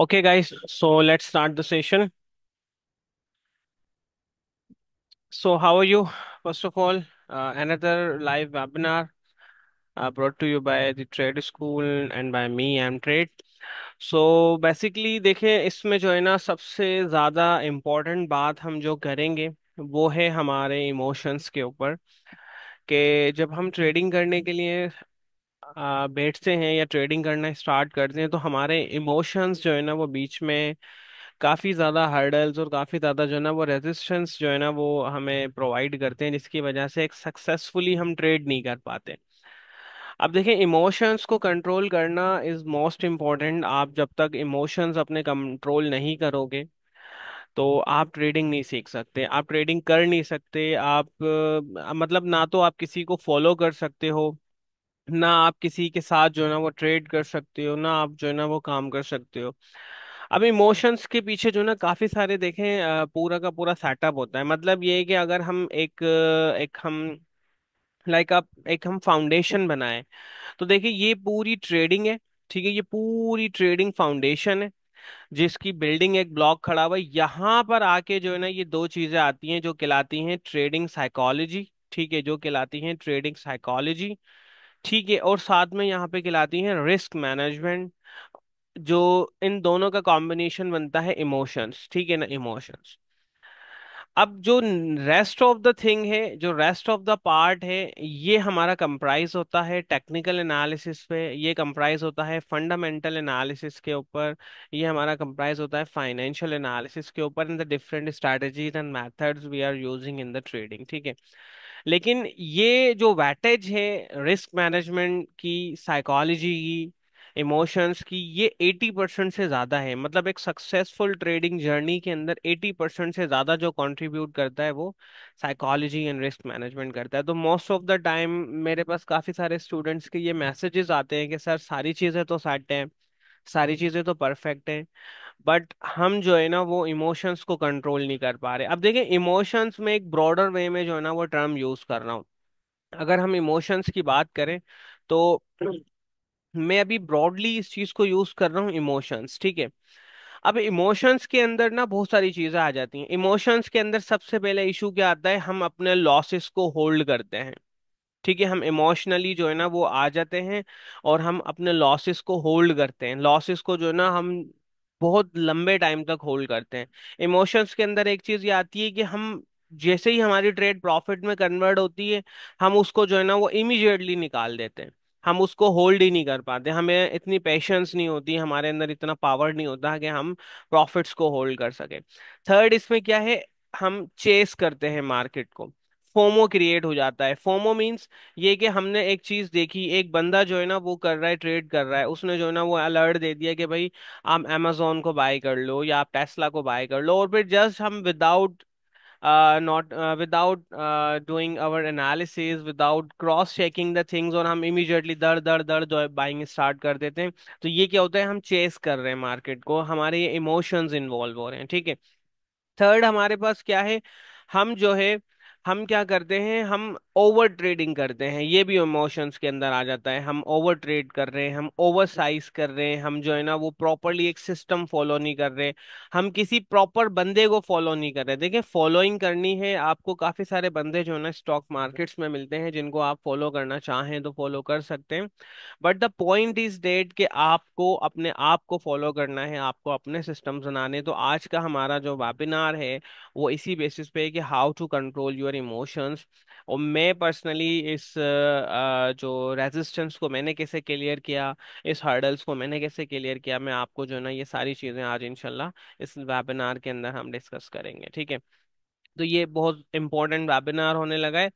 Okay, guys, so let's start the session. So how are you? First of all, uh, another live webinar uh, brought to you by the trade school and by me, I'm Trade. So so, basically देखें इसमें जो है ना सबसे ज़्यादा important बात हम जो करेंगे वो है हमारे इमोशंस के ऊपर कि जब हम ट्रेडिंग करने के लिए बैठते हैं या ट्रेडिंग करना स्टार्ट करते हैं तो हमारे इमोशंस जो है ना वो बीच में काफ़ी ज़्यादा हर्डल्स और काफ़ी ज़्यादा जो है ना वो रेजिस्टेंस जो है ना वो हमें प्रोवाइड करते हैं जिसकी वजह से एक सक्सेसफुली हम ट्रेड नहीं कर पाते अब देखें इमोशंस को कंट्रोल करना इज़ मोस्ट इम्पॉर्टेंट आप जब तक इमोशंस अपने कंट्रोल नहीं करोगे तो आप ट्रेडिंग नहीं सीख सकते आप ट्रेडिंग कर नहीं सकते आप मतलब ना तो आप किसी को फॉलो कर सकते हो ना आप किसी के साथ जो है ना वो ट्रेड कर सकते हो ना आप जो है ना वो काम कर सकते हो अब इमोशंस के पीछे जो ना काफी सारे देखें पूरा का पूरा सेटअप होता है मतलब ये कि अगर हम एक एक हम लाइक आप एक हम फाउंडेशन बनाए तो देखिए ये पूरी ट्रेडिंग है ठीक है ये पूरी ट्रेडिंग फाउंडेशन है जिसकी बिल्डिंग एक ब्लॉक खड़ा हुआ यहाँ पर आके जो है ना ये दो चीजें आती हैं जो कहलाती हैं ट्रेडिंग साइकोलॉजी ठीक है जो कहलाती हैं ट्रेडिंग साइकोलॉजी ठीक है और साथ में यहाँ पे खिलाती हैं रिस्क मैनेजमेंट जो इन दोनों का कॉम्बिनेशन बनता है इमोशंस ठीक है ना इमोशंस अब जो रेस्ट ऑफ द थिंग है जो रेस्ट ऑफ द पार्ट है ये हमारा कंप्राइज होता है टेक्निकल एनालिसिस पे ये कंप्राइज होता है फंडामेंटल एनालिसिस के ऊपर ये हमारा कंप्राइज होता है फाइनेंशियल एनालिसिस के ऊपर in the different strategies and methods we are using in the trading ठीक है लेकिन ये जो वैटेज है रिस्क मैनेजमेंट की साइकोलॉजी की इमोशंस की ये एटी परसेंट से ज़्यादा है मतलब एक सक्सेसफुल ट्रेडिंग जर्नी के अंदर एटी परसेंट से ज़्यादा जो कंट्रीब्यूट करता है वो साइकोलॉजी एंड रिस्क मैनेजमेंट करता है तो मोस्ट ऑफ द टाइम मेरे पास काफ़ी सारे स्टूडेंट्स के ये मैसेजेस आते हैं कि सर सारी चीज़ें तो सेट हैं सारी चीज़ें तो परफेक्ट हैं बट हम जो है ना वो इमोशंस को कंट्रोल नहीं कर पा रहे अब देखें इमोशंस में एक ब्रॉडर वे में जो है ना वो टर्म यूज़ कर रहा हूँ अगर हम इमोशंस की बात करें तो मैं अभी ब्रॉडली इस चीज को यूज कर रहा हूँ इमोशंस ठीक है अब इमोशंस के अंदर ना बहुत सारी चीजें आ जाती हैं इमोशंस के अंदर सबसे पहले इशू क्या आता है हम अपने लॉसेस को होल्ड करते हैं ठीक है हम इमोशनली जो है ना वो आ जाते हैं और हम अपने लॉसेस को होल्ड करते हैं लॉसेस को जो है ना हम बहुत लंबे टाइम तक होल्ड करते हैं इमोशंस के अंदर एक चीज ये आती है कि हम जैसे ही हमारी ट्रेड प्रॉफिट में कन्वर्ट होती है हम उसको जो है ना वो इमीडिएटली निकाल देते हैं हम उसको होल्ड ही नहीं कर पाते हमें इतनी पेशेंस नहीं होती हमारे अंदर इतना पावर नहीं होता कि हम प्रॉफिट्स को होल्ड कर सके थर्ड इसमें क्या है हम चेस करते हैं मार्केट को फोमो क्रिएट हो जाता है फोमो मीन्स ये कि हमने एक चीज देखी एक बंदा जो है ना वो कर रहा है ट्रेड कर रहा है उसने जो है ना वो अलर्ट दे दिया कि भाई आप अमेजोन को बाय कर लो या आप टेस्ला को बाय कर लो और फिर जस्ट हम without not without doing our analysis without cross checking the things और हम इमीडिएटली दर दर दर जो है बाइंग स्टार्ट कर देते हैं तो ये क्या होता है हम चेस कर रहे हैं मार्केट को हमारे इमोशंस इन्वॉल्व हो रहे हैं ठीक है थर्ड हमारे पास क्या है हम जो है हम क्या करते हैं हम ओवर ट्रेडिंग करते हैं ये भी इमोशंस के अंदर आ जाता है हम ओवर ट्रेड कर रहे हैं हम ओवर साइज कर रहे हैं हम जो है ना वो प्रॉपरली एक सिस्टम फॉलो नहीं कर रहे हम किसी प्रॉपर बंदे को फॉलो नहीं कर रहे देखिए फॉलोइंग करनी है आपको काफ़ी सारे बंदे जो है ना स्टॉक मार्केट्स में मिलते हैं जिनको आप फॉलो करना चाहें तो फॉलो कर सकते हैं but the point is that कि आपको अपने आप को फॉलो करना है आपको अपने सिस्टम्स बनाने तो आज का हमारा जो वेबिनार है वो इसी बेसिस पे है कि how to control your emotions और मैं मैं पर्सनली इस जो रेजिस्टेंस को मैंने कैसे क्लियर किया इस हर्डल्स को मैंने कैसे क्लियर किया मैं आपको जो है ना ये सारी चीज़ें आज इंशाल्लाह इस वेबिनार के अंदर हम डिस्कस करेंगे ठीक है तो ये बहुत इंपॉर्टेंट वेबिनार होने लगा है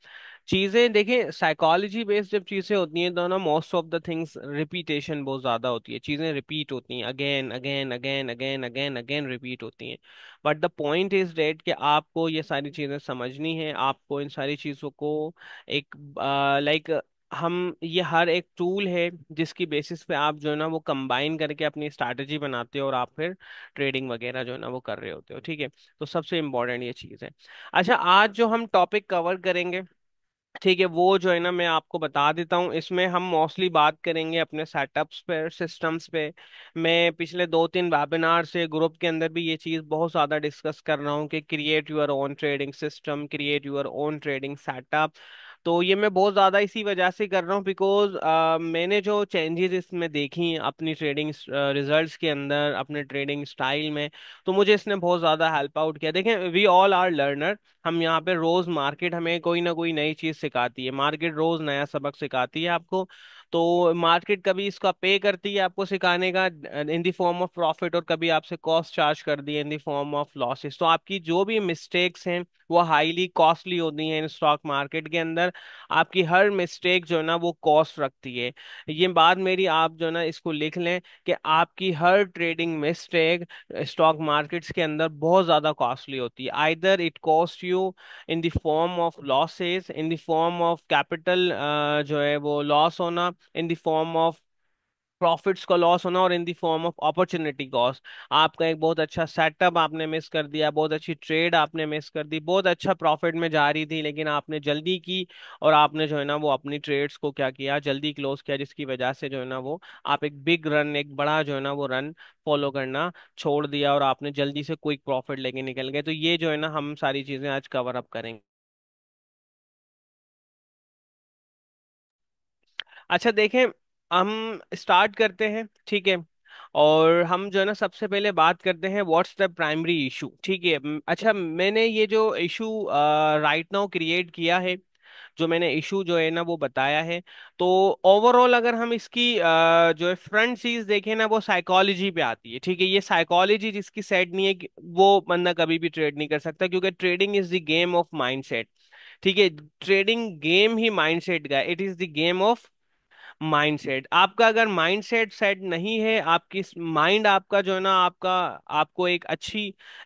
चीजें देखें साइकोलॉजी बेस्ड जब चीजें होती हैं तो ना most of the things repetition बहुत ज्यादा होती है चीजें रिपीट होती हैं again again again again again again repeat होती हैं but the point is that कि आपको ये सारी चीजें समझनी है आपको इन सारी चीजों को एक लाइक like, हम ये हर एक टूल है जिसकी बेसिस पे आप जो है ना वो कंबाइन करके अपनी स्ट्रैटेजी बनाते हो और आप फिर ट्रेडिंग वगैरह जो है ना वो कर रहे होते हो ठीक है तो सबसे इम्पोर्टेंट ये चीज़ है अच्छा आज जो हम टॉपिक कवर करेंगे ठीक है वो जो है ना मैं आपको बता देता हूँ इसमें हम मोस्टली बात करेंगे अपने सेटअप्स पे सिस्टम्स पे मैं पिछले दो तीन वेबिनार से ग्रुप के अंदर भी ये चीज़ बहुत ज़्यादा डिस्कस कर रहा हूँ कि create your own trading system create your own trading setup तो ये मैं बहुत ज़्यादा इसी वजह से कर रहा हूँ बिकॉज मैंने जो चेंजेस इसमें देखी अपनी ट्रेडिंग रिजल्ट्स के अंदर अपने ट्रेडिंग स्टाइल में तो मुझे इसने बहुत ज़्यादा हेल्प आउट किया देखें वी ऑल आर लर्नर हम यहाँ पे रोज़ मार्केट हमें कोई ना कोई नई चीज़ सिखाती है मार्केट रोज़ नया सबक सिखाती है आपको तो मार्केट कभी इसका पे करती है आपको सिखाने का in the form of profit और कभी आपसे कॉस्ट चार्ज कर दी है in the form of losses तो आपकी जो भी मिस्टेक्स हैं वो हाईली कॉस्टली होती हैं इन स्टॉक मार्केट के अंदर आपकी हर मिस्टेक जो है ना वो कॉस्ट रखती है ये बात मेरी आप जो है ना इसको लिख लें कि आपकी हर ट्रेडिंग मिस्टेक स्टॉक मार्केट्स के अंदर बहुत ज़्यादा कॉस्टली होती है either it cost you in the form of losses in the form of capital जो है वो लॉस होना in the form of profits का लॉस होना और in the form of opportunity cost आपका एक बहुत अच्छा सेटअप आपने मिस कर दिया बहुत अच्छी ट्रेड आपने मिस कर दी बहुत अच्छा प्रॉफिट में जा रही थी लेकिन आपने जल्दी की और आपने जो है ना वो अपनी ट्रेड्स को क्या किया जल्दी क्लोज किया जिसकी वजह से जो है ना वो आप एक बिग रन एक बड़ा जो है ना वो रन फॉलो करना छोड़ दिया और आपने जल्दी से क्विक प्रॉफिट लेके निकल गए तो ये जो है ना हम सारी चीज़ें आज कवर अप करेंगे अच्छा देखें हम स्टार्ट करते हैं ठीक है और हम जो है ना सबसे पहले बात करते हैं व्हाट्स द प्राइमरी इशू ठीक है अच्छा मैंने ये जो इशू राइट नाउ क्रिएट किया है जो मैंने इशू जो है ना वो बताया है तो ओवरऑल अगर हम इसकी आ, जो है फ्रंट चीज देखें ना वो साइकोलॉजी पे आती है ठीक है ये साइकोलॉजी जिसकी सेट नहीं है वो बंदा कभी भी ट्रेड नहीं कर सकता क्योंकि trading is the game of mindset ठीक है ट्रेडिंग गेम ही माइंडसेट का it is the game of mindset आपका अगर माइंडसेट सेट नहीं है आपकी माइंड आपका जो है ना आपका आपको एक अच्छी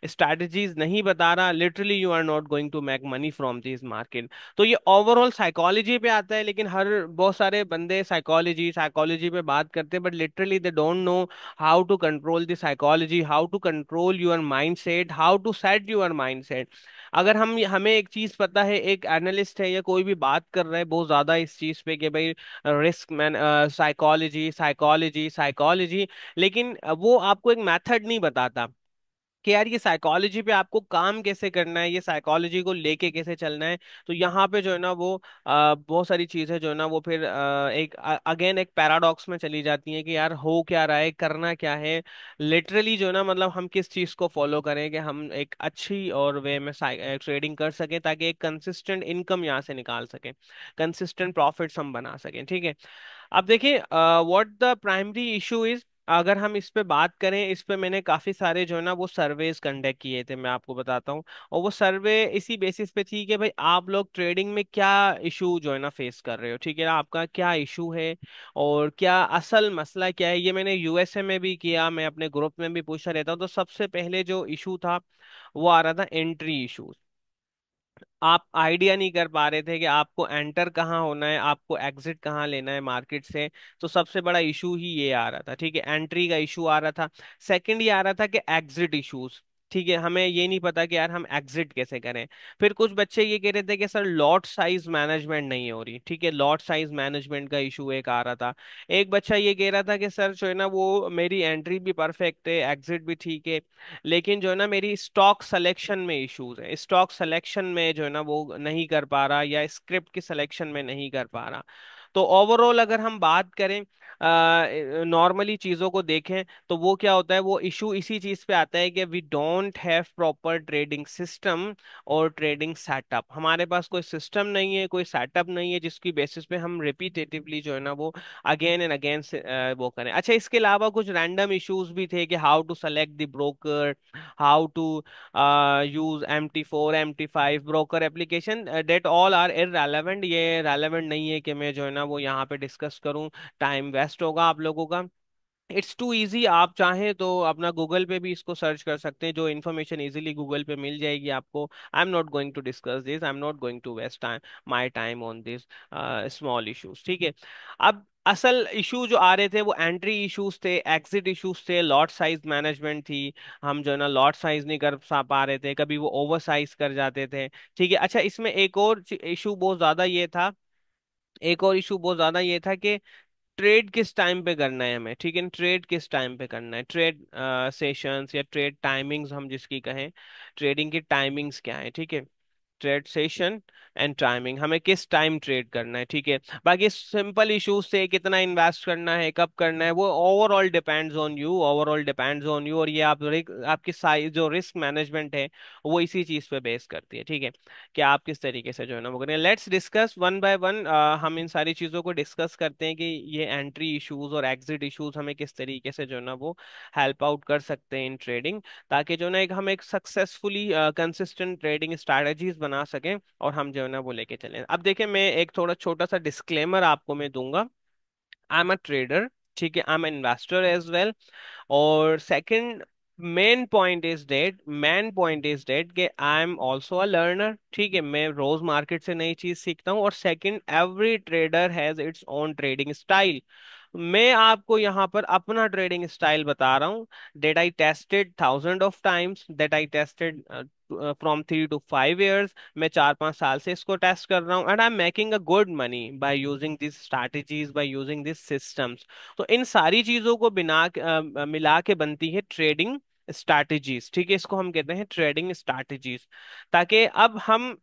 स्ट्रैटेजीज नहीं बता रहा literally you are not going to make money from this market तो ये ओवरऑल साइकोलॉजी पे आता है लेकिन हर बहुत सारे बंदे साइकोलॉजी साइकोलॉजी पे बात करते हैं but literally they don't know how to control the psychology how to control your mindset how to set your mindset अगर हम हमें एक चीज पता है एक एनालिस्ट है या कोई भी बात कर रहा है बहुत ज्यादा इस चीज पे कि भाई risk man psychology psychology psychology लेकिन वो आपको एक मेथड नहीं बताता कि यार ये साइकोलॉजी पे आपको काम कैसे करना है ये साइकोलॉजी को लेके कैसे चलना है तो यहाँ पे जो है ना वो बहुत सारी चीजें जो है ना वो फिर एक अगेन एक पैराडॉक्स में चली जाती है कि यार हो क्या रहा है करना क्या है लिटरली जो है ना मतलब हम किस चीज को फॉलो करें कि हम एक अच्छी और वे में ट्रेडिंग कर सकें ताकि एक कंसिस्टेंट इनकम यहाँ से निकाल सकें कंसिस्टेंट प्रॉफिट हम बना सकें ठीक है अब देखिए what the primary issue is अगर हम इस पे बात करें इस पे मैंने काफ़ी सारे जो है ना वो सर्वेज कंडक्ट किए थे मैं आपको बताता हूँ और वो सर्वे इसी बेसिस पे थी कि भाई आप लोग ट्रेडिंग में क्या इशू जो है ना फेस कर रहे हो ठीक है ना आपका क्या इशू है और क्या असल मसला क्या है ये मैंने यूएसए में भी किया मैं अपने ग्रुप में भी पूछा रहता हूँ तो सबसे पहले जो इशू था वो आ रहा था एंट्री इशूज आप आइडिया नहीं कर पा रहे थे कि आपको एंटर कहाँ होना है आपको एग्जिट कहाँ लेना है मार्केट से तो सबसे बड़ा इशू ही ये आ रहा था ठीक है एंट्री का इशू आ रहा था सेकंड ये आ रहा था कि एग्जिट इश्यूज ठीक है हमें ये नहीं पता कि यार हम एग्जिट कैसे करें फिर कुछ बच्चे ये कह रहे थे कि सर लॉट साइज मैनेजमेंट नहीं हो रही ठीक है लॉट साइज मैनेजमेंट का इशू एक आ रहा था एक बच्चा ये कह रहा था कि सर जो है ना वो मेरी एंट्री भी परफेक्ट है एग्जिट भी ठीक है लेकिन जो है ना मेरी स्टॉक सलेक्शन में इशूज है स्टॉक सलेक्शन में जो है ना वो नहीं कर पा रहा या स्क्रिप्ट की सलेक्शन में नहीं कर पा रहा तो ओवरऑल अगर हम बात करें नॉर्मली चीज़ों को देखें तो वो क्या होता है वो इशू इसी चीज़ पे आता है कि we don't have proper trading system और ट्रेडिंग सेटअप हमारे पास कोई सिस्टम नहीं है कोई सेटअप नहीं है जिसकी बेसिस पे हम रिपीटेटिवली जो है ना वो अगेन एंड अगेन वो करें अच्छा इसके अलावा कुछ रैंडम इशूज भी थे कि how to select the broker how to use M T four M T five broker application that all are irrelevant ये रेलिवेंट नहीं है कि मैं जो है ना वो यहाँ पे डिस्कस करूँ टाइम वेस्ट होगा आप लोगों का इट्स टू ईजी आप चाहें तो अपना गूगल पे भी इसको सर्च कर सकते हैं जो इन्फॉर्मेशन इजीली गूगल पे मिल जाएगी आपको I am not going to discuss this I am not going to waste time my time on this small issues ठीक है अब असल इशू जो आ रहे थे वो एंट्री इश्यूज थे एग्जिट इश्यूज थे लॉट साइज मैनेजमेंट थी हम जो है ना लॉट साइज नहीं कर पा रहे थे कभी वो ओवर साइज कर जाते थे ठीक है अच्छा इसमें एक और इशू बहुत ज़्यादा ये था एक और इशू बहुत ज्यादा ये था कि ट्रेड किस टाइम पे करना है हमें ठीक है ट्रेड किस टाइम पे करना है ट्रेड सेशंस या ट्रेड टाइमिंग्स हम जिसकी कहें ट्रेडिंग की टाइमिंग्स क्या है ठीक है ट्रेड सेशन एंड टाइमिंग हमें किस टाइम ट्रेड करना है ठीक है बाकी सिंपल इशू से कितना इन्वेस्ट करना है कब करना है वो overall depends on you overall depends on you और ये आप आपकी साइज जो रिस्क मैनेजमेंट है वो इसी चीज़ पे बेस करती है ठीक है कि आप किस तरीके से जो है ना वो करें let's discuss one by one हम इन सारी चीज़ों को डिस्कस करते हैं कि ये एंट्री इशूज़ और एग्जिट इशूज़ हमें किस तरीके से जो है ना वो हेल्प आउट कर सकते हैं इन ट्रेडिंग ताकि जो ना एक हम एक सक्सेसफुली कंसिस्टेंट ट्रेडिंग स्ट्रैटेजीज बना सकें और हम जो है ना वो लेके चलें अब देखिए मैं एक थोड़ा छोटा सा डिस्क्लेमर आपको मैं दूंगा आई एम अ ट्रेडर ठीक है आई एम इन्वेस्टर एज वेल और second main point is that main point is that कि I am also a learner ठीक है मैं रोज मार्केट से नई चीज सीखता हूँ और second every trader has its own trading style मैं आपको यहाँ पर अपना ट्रेडिंग स्टाइल बता रहा हूँ that I tested thousand of times that I tested from three to five years मैं चार पाँच साल से इसको टेस्ट कर रहा हूँ and I am making a good money by using this strategies by using this systems तो इन सारी चीज़ों को बिना uh, मिला के बनती है ट्रेडिंग स्ट्रैटेजीज ठीक है इसको हम कहते हैं ट्रेडिंग स्ट्रैटेजीज ताकि अब हम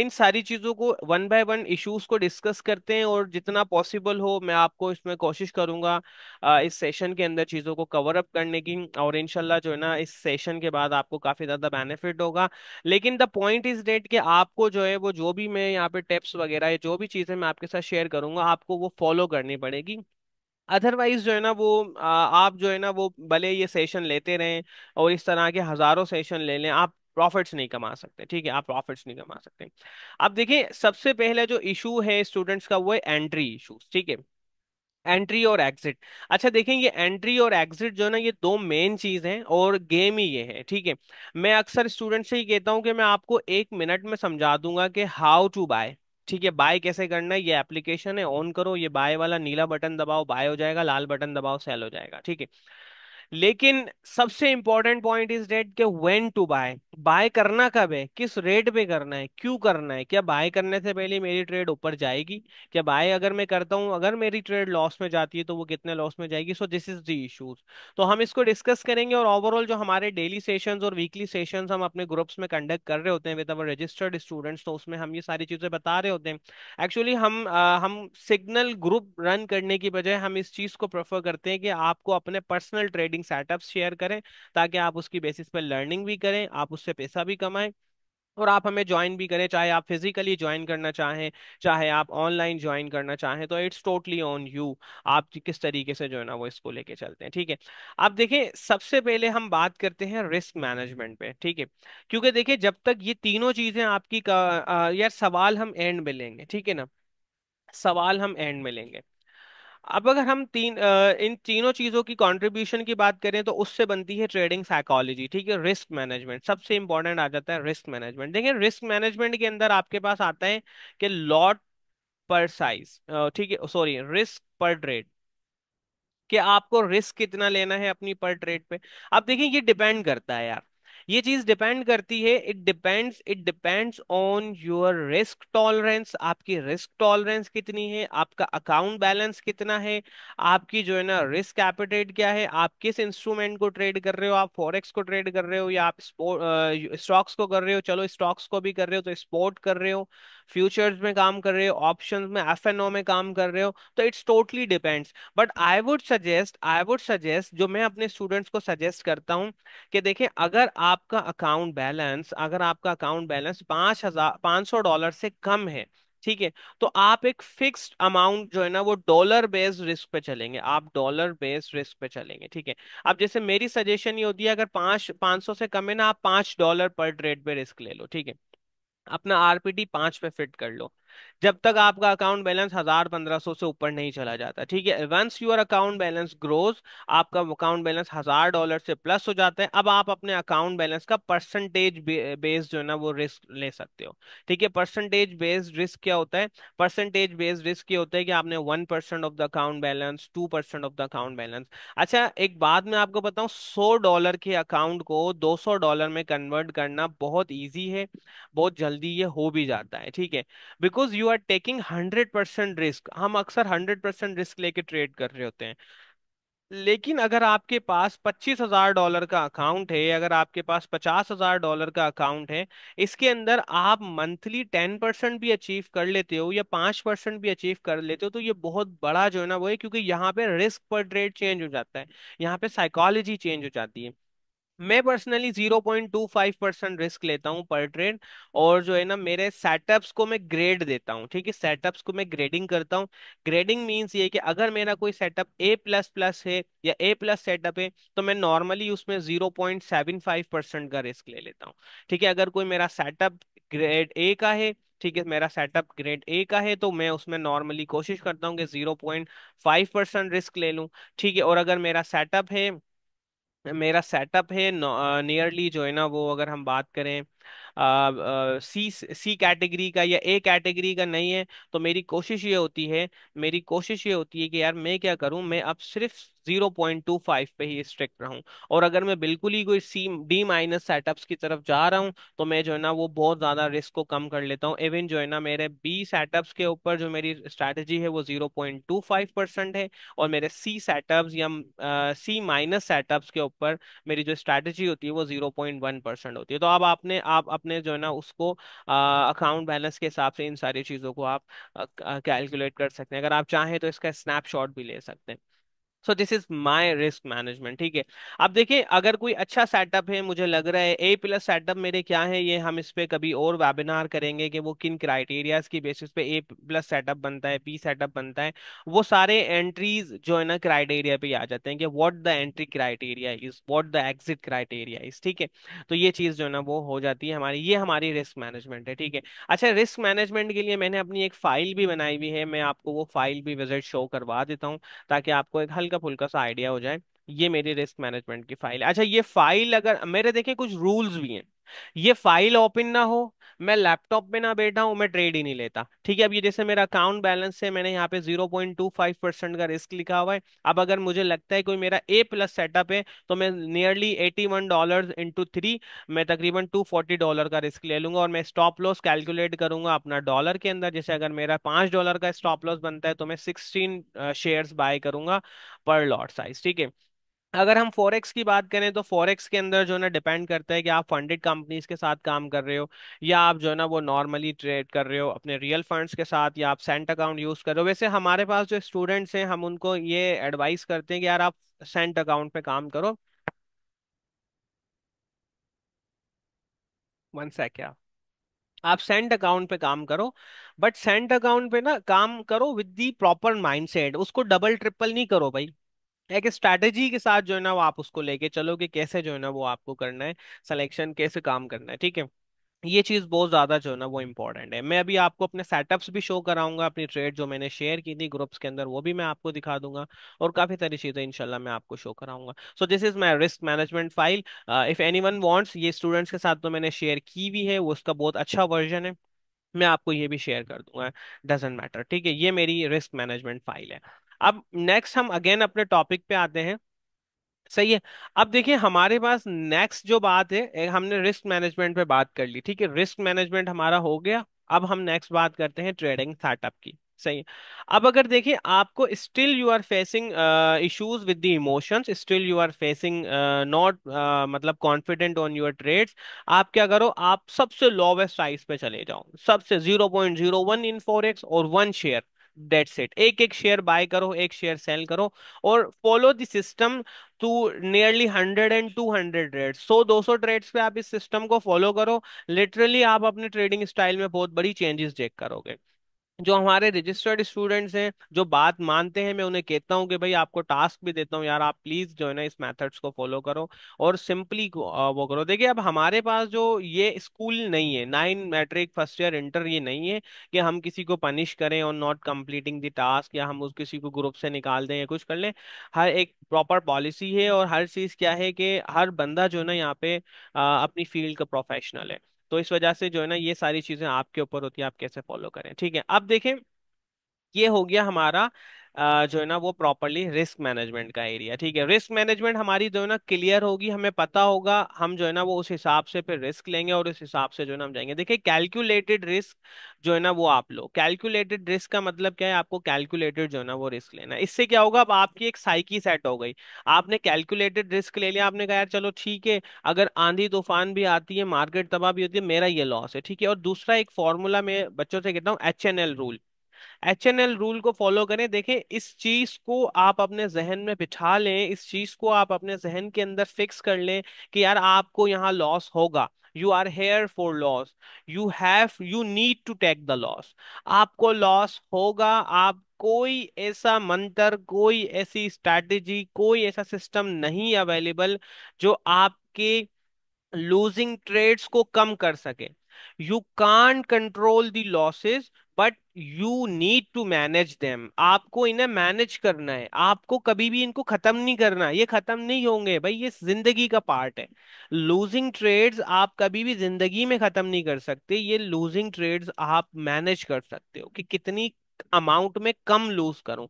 इन सारी चीजों को वन बाय वन इश्यूज को डिस्कस करते हैं और जितना पॉसिबल हो मैं आपको इसमें कोशिश करूंगा इस सेशन के अंदर चीजों को कवर अप करने की और इनशाला जो है ना इस सेशन के बाद आपको काफी ज्यादा बेनिफिट होगा लेकिन द पॉइंट इज डेट कि आपको जो है वो जो भी मैं यहाँ पे टिप्स वगैरह जो भी चीजें मैं आपके साथ शेयर करूंगा आपको वो फॉलो करनी पड़ेगी अदरवाइज जो है ना वो आप जो है ना वो भले ये सेशन लेते रहें और इस तरह के हज़ारों सेशन ले लें आप प्रॉफिट्स नहीं कमा सकते ठीक है आप प्रॉफिट्स नहीं कमा सकते अब देखिए सबसे पहले जो इशू है स्टूडेंट्स का वो है एंट्री इशूज ठीक है एंट्री और एग्जिट अच्छा देखें ये एंट्री और एग्जिट जो है ना ये दो मेन चीज है और गेम ही ये है ठीक है मैं अक्सर स्टूडेंट से ही कहता हूँ कि मैं आपको एक मिनट में समझा दूंगा कि हाउ टू बाय ठीक है बाय कैसे करना है ये एप्लीकेशन है ऑन करो ये बाय वाला नीला बटन दबाओ बाय हो जाएगा लाल बटन दबाओ सेल हो जाएगा ठीक है लेकिन सबसे इंपॉर्टेंट पॉइंट इज डेट के व्हेन टू बाय बाय करना कब है किस रेट पे करना है क्यों करना है क्या बाय करने से पहले मेरी ट्रेड ऊपर जाएगी क्या बाय अगर मैं करता हूं अगर मेरी ट्रेड लॉस में जाती है तो वो कितने लॉस में जाएगी so this is the issues तो हम इसको डिस्कस करेंगे और ओवरऑल जो हमारे डेली सेशन और वीकली सेशन हम अपने ग्रुप्स में कंडक्ट कर रहे होते हैं विद अवर रजिस्टर्ड स्टूडेंट्स तो उसमें हम ये सारी चीजें बता रहे होते हैं एक्चुअली हम आ, हम सिग्नल ग्रुप रन करने की बजाय हम इस चीज को प्रेफर करते हैं कि आपको अपने personal trading trading setup share करें ताकि आप उसकी बेसिस पर लर्निंग भी करें आप उससे पैसा भी कमाएं और आप हमें ज्वाइन भी करें चाहे आप फिजिकली ज्वाइन करना चाहें चाहे आप ऑनलाइन ज्वाइन करना चाहें तो इट्स टोटली ऑन यू आप किस तरीके से जो है ना वो इसको लेके चलते हैं ठीक है आप देखें सबसे पहले हम बात करते हैं रिस्क मैनेजमेंट पे ठीक है क्योंकि देखिए जब तक ये तीनों चीजें आपकी यार सवाल हम एंड में लेंगे ठीक है ना सवाल हम एंड में लेंगे अब अगर हम तीन इन तीनों चीजों की कंट्रीब्यूशन की बात करें तो उससे बनती है ट्रेडिंग साइकोलॉजी ठीक है रिस्क मैनेजमेंट सबसे इंपॉर्टेंट आ जाता है रिस्क मैनेजमेंट देखिए रिस्क मैनेजमेंट के अंदर आपके पास आता है कि लॉट पर साइज ठीक है सॉरी रिस्क पर ट्रेड कि आपको रिस्क कितना लेना है अपनी पर ट्रेड पे अब देखिए ये डिपेंड करता है यार ये चीज डिपेंड करती है it depends it depends on your risk tolerance आपकी रिस्क टॉलरेंस कितनी है आपका अकाउंट बैलेंस कितना है आपकी जो है ना रिस्क एपिटेट क्या है आप किस इंस्ट्रूमेंट को ट्रेड कर रहे हो आप फॉरेक्स को ट्रेड कर रहे हो या आप स्टॉक्स को कर रहे हो चलो स्टॉक्स को भी कर रहे हो तो स्पोर्ट कर रहे हो फ्यूचर्स में काम कर रहे हो ऑप्शन में एफ एन ओ में काम कर रहे हो तो it's totally depends but I would suggest I would suggest जो मैं अपने स्टूडेंट्स को सजेस्ट करता हूँ कि देखें अगर आप आपका अकाउंट बैलेंस अगर आपका अकाउंट बैलेंस पांच हजार पांच सौ डॉलर से कम है ठीक है तो आप एक फिक्स्ड अमाउंट जो है ना वो डॉलर बेस्ड रिस्क पे चलेंगे आप डॉलर बेस्ड रिस्क पे चलेंगे ठीक है अब जैसे मेरी सजेशन ये होती है अगर पांच पांच सौ से कम है ना आप पांच डॉलर पर ट्रेड पे रिस्क ले लो ठीक है अपना आरपीटी पांच पे फिट कर लो जब तक आपका अकाउंट बैलेंस हजार पंद्रह सौ से ऊपर नहीं चला जाता ठीक है once your account balance grows आपका अकाउंट बैलेंस हजार डॉलर से प्लस हो जाता है अब आप अपने अकाउंट बैलेंस का परसेंटेज बेस जो है ना वो रिस्क ले सकते हो ठीक है परसेंटेज बेस्ड रिस्क क्या होता है परसेंटेज बेस्ड रिस्क ये होता है कि आपने one percent of the account balance two percent of the account balance अच्छा एक बात मैं आपको बताऊँ सौ डॉलर के अकाउंट को दो डॉलर में कन्वर्ट करना बहुत ईजी है बहुत जल्दी ये हो भी जाता है ठीक है because because you are taking hundred percent risk हम अक्सर हंड्रेड परसेंट रिस्क लेके ट्रेड कर रहे होते हैं लेकिन अगर आपके पास पच्चीस हजार डॉलर का अकाउंट है अगर आपके पास पचास हजार डॉलर का अकाउंट है इसके अंदर आप मंथली टेन परसेंट भी अचीव कर लेते हो या पांच परसेंट भी अचीव कर लेते हो तो ये बहुत बड़ा जो है ना वो है क्योंकि यहाँ पे रिस्क पर ट्रेड चेंज हो जाता है यहाँ पे साइकोलॉजी चेंज हो जाती है मैं पर्सनली 0.25 परसेंट रिस्क लेता हूँ पर ट्रेड और जो है ना मेरे सेटअप्स को मैं ग्रेड देता हूँ ठीक है सेटअप्स को मैं ग्रेडिंग करता हूँ ग्रेडिंग मीन्स ये कि अगर मेरा कोई सेटअप ए प्लस प्लस है या ए प्लस सेटअप है तो मैं नॉर्मली उसमें 0.75 परसेंट का रिस्क ले लेता हूँ ठीक है अगर कोई मेरा सेटअप ग्रेड ए का है ठीक है मेरा सेटअप ग्रेड ए का है तो मैं उसमें नॉर्मली कोशिश करता हूँ कि फाइव परसेंट रिस्क ले लूँ ठीक है और अगर मेरा सेटअप है मेरा सेटअप है नियरली जो है ना वो अगर हम बात करें सी सी कैटेगरी का या ए कैटेगरी का नहीं है तो मेरी कोशिश ये होती है मेरी कोशिश ये होती है कि यार मैं क्या करूं मैं अब सिर्फ 0.25 पे ही स्ट्रिक्ट रहूं और अगर मैं बिल्कुल ही कोई सी डी माइनस सेटअप्स की तरफ जा रहा हूं तो मैं जो है ना वो बहुत ज़्यादा रिस्क को कम कर लेता हूं इवन जो है ना मेरे बी सेटअप्स के ऊपर जो मेरी स्ट्रैटेजी है वो 0.25 परसेंट है और मेरे सी सेटअप्स या सी माइनस सेटअप्स के ऊपर मेरी जो स्ट्रैटेजी होती है वो जीरो परसेंट होती है तो अब आपने आप अपने जो है ना उसको अकाउंट बैलेंस के हिसाब से इन सारी चीज़ों को आप कैलकुलेट कर सकते हैं अगर आप चाहें तो इसका स्नैपशॉट भी ले सकते हैं so this is my risk management ठीक है अब देखिए अगर कोई अच्छा सेटअप है मुझे लग रहा है ए प्लस सेटअप मेरे क्या है ये हम इस पे कभी और वेबिनार करेंगे कि वो किन क्राइटेरियाज की बेसिस पे ए प्लस सेटअप बनता है पी सेटअप बनता है वो सारे एंट्रीज जो है ना क्राइटेरिया पे आ जाते हैं कि what the entry criteria is what the exit criteria is ठीक है तो ये चीज जो है ना वो हो जाती है हमारी ये हमारी रिस्क मैनेजमेंट है ठीक है अच्छा रिस्क मैनेजमेंट के लिए मैंने अपनी एक फाइल भी बनाई हुई है मैं आपको वो फाइल भी विजिट शो करवा देता हूँ ताकि आपको एक हल्का हल्का फुल्का सा आइडिया हो जाए ये मेरी रिस्क मैनेजमेंट की फाइल है अच्छा ये फाइल अगर मेरे देखिए कुछ रूल्स भी हैं ये फाइल ओपन ना हो मैं लैपटॉप में ना बैठा हूं मैं ट्रेड ही नहीं लेता ठीक है अब ये जैसे मेरा अकाउंट बैलेंस है मैंने यहाँ पे 0.25 परसेंट का रिस्क लिखा हुआ है अब अगर मुझे लगता है कोई मेरा ए प्लस सेटअप है तो मैं नियरली 81 डॉलर इंटू थ्री मैं तकरीबन 240 डॉलर का रिस्क ले लूंगा और मैं स्टॉप लॉस कैलकुलेट करूंगा अपना डॉलर के अंदर जैसे अगर मेरा पांच डॉलर का स्टॉप लॉस बनता है तो मैं सिक्सटीन शेयर बाय करूंगा पर लॉट साइज ठीक है अगर हम फॉरेक्स की बात करें तो फॉरेक्स के अंदर जो है ना डिपेंड करता है कि आप फंडेड कंपनीज के साथ काम कर रहे हो या आप जो है ना वो नॉर्मली ट्रेड कर रहे हो अपने रियल फंड्स के साथ या आप सेंट अकाउंट यूज़ कर रहे हो वैसे हमारे पास जो स्टूडेंट्स हैं हम उनको ये एडवाइस करते हैं कि यार आप सेंट अकाउंट पे काम करो वन सेकेंड आप आप सेंट अकाउंट पे काम करो बट सेंट अकाउंट पे ना काम करो विद दी प्रॉपर माइंडसेट उसको डबल ट्रिपल नहीं करो भाई एक स्ट्रैटेजी के साथ जो है ना वो आप उसको लेके चलो कि कैसे जो है ना वो आपको करना है सिलेक्शन कैसे काम करना है ठीक है ये चीज़ बहुत ज़्यादा जो है ना वो इम्पॉर्टेंट है मैं अभी आपको अपने सेटअप्स भी शो कराऊंगा अपनी ट्रेड जो मैंने शेयर की थी ग्रुप्स के अंदर वो भी मैं आपको दिखा दूंगा और काफ़ी सारी चीज़ें इनशाला मैं आपको शो कराऊंगा so this is my risk management file if anyone wants ये स्टूडेंट्स के साथ तो मैंने शेयर की हुई है वो उसका बहुत अच्छा वर्जन है मैं आपको ये भी शेयर कर दूंगा डजेंट मैटर ठीक है ये मेरी रिस्क मैनेजमेंट फाइल है अब नेक्स्ट हम अगेन अपने टॉपिक पे आते हैं सही है अब देखिए हमारे पास नेक्स्ट जो बात है हमने रिस्क मैनेजमेंट पे बात कर ली ठीक है रिस्क मैनेजमेंट हमारा हो गया अब हम नेक्स्ट बात करते हैं ट्रेडिंग स्टार्टअप की सही है अब अगर देखिए आपको still you are facing issues with the emotions still you are facing not मतलब कॉन्फिडेंट ऑन योर ट्रेड्स आप क्या करो आप सबसे लोवेस्ट प्राइस पे चले जाओ सबसे zero point zero one in forex और वन शेयर दैट्स इट एक एक शेयर बाय करो एक शेयर सेल करो और follow the system to nearly hundred and two hundred trade so दो सौ ट्रेड्स पे आप इस सिस्टम को फॉलो करो लिटरली आप अपने ट्रेडिंग स्टाइल में बहुत बड़ी चेंजेस देख करोगे जो हमारे रजिस्टर्ड स्टूडेंट्स हैं जो बात मानते हैं मैं उन्हें कहता हूँ कि भाई आपको टास्क भी देता हूँ यार आप प्लीज जो है ना इस मेथड्स को फॉलो करो और सिंपली वो करो देखिए अब हमारे पास जो ये स्कूल नहीं है nine matric first year inter ये नहीं है कि हम किसी को पनिश करें और नॉट कम्प्लीटिंग द टास्क या हम उस किसी को ग्रुप से निकाल दें या कुछ कर लें हर एक प्रॉपर पॉलिसी है और हर चीज क्या है कि हर बंदा जो है ना यहाँ पे आ, अपनी फील्ड का प्रोफेशनल है तो इस वजह से जो है ना ये सारी चीजें आपके ऊपर होती है आप कैसे फॉलो करें ठीक है अब देखें ये हो गया हमारा जो है ना वो प्रॉपरली रिस्क मैनेजमेंट का एरिया ठीक है रिस्क मैनेजमेंट हमारी जो है ना क्लियर होगी हमें पता होगा हम जो है ना वो उस हिसाब से फिर रिस्क लेंगे और उस हिसाब से जो है ना हम जाएंगे देखिए कैलकुलेटेड रिस्क जो है ना वो आप लो कैलकुलेटेड रिस्क का मतलब क्या है आपको कैलकुलेटेड जो है ना वो रिस्क लेना है इससे क्या होगा अब आपकी एक साइकी सेट हो गई आपने कैलकुलेटेड रिस्क ले लिया आपने कहा यार चलो ठीक है अगर आंधी तूफान भी आती है मार्केट तबाह भी होती है मेरा ये लॉस है ठीक है और दूसरा एक फॉर्मूला मैं बच्चों से कहता हूँ H N L rule H N L rule को फॉलो करें देखें इस चीज को आप अपने जहन में बिठा लें इस चीज को आप अपने जहन के अंदर फिक्स कर लें कि यार आपको यहाँ लॉस होगा you are here for loss you have you need to take the loss आपको लॉस होगा आप कोई ऐसा मंत्र कोई ऐसी स्ट्रैटेजी कोई ऐसा सिस्टम नहीं अवेलेबल जो आपके लूजिंग ट्रेड्स को कम कर सके you can't control the losses but you need to manage them आपको इन्हें मैनेज करना है आपको कभी भी इनको खत्म नहीं करना ये खत्म नहीं होंगे भाई ये जिंदगी का पार्ट है लूजिंग ट्रेड्स आप कभी भी जिंदगी में खत्म नहीं कर सकते ये लूजिंग ट्रेड्स आप मैनेज कर सकते हो कि कितनी अमाउंट में कम लूज करूं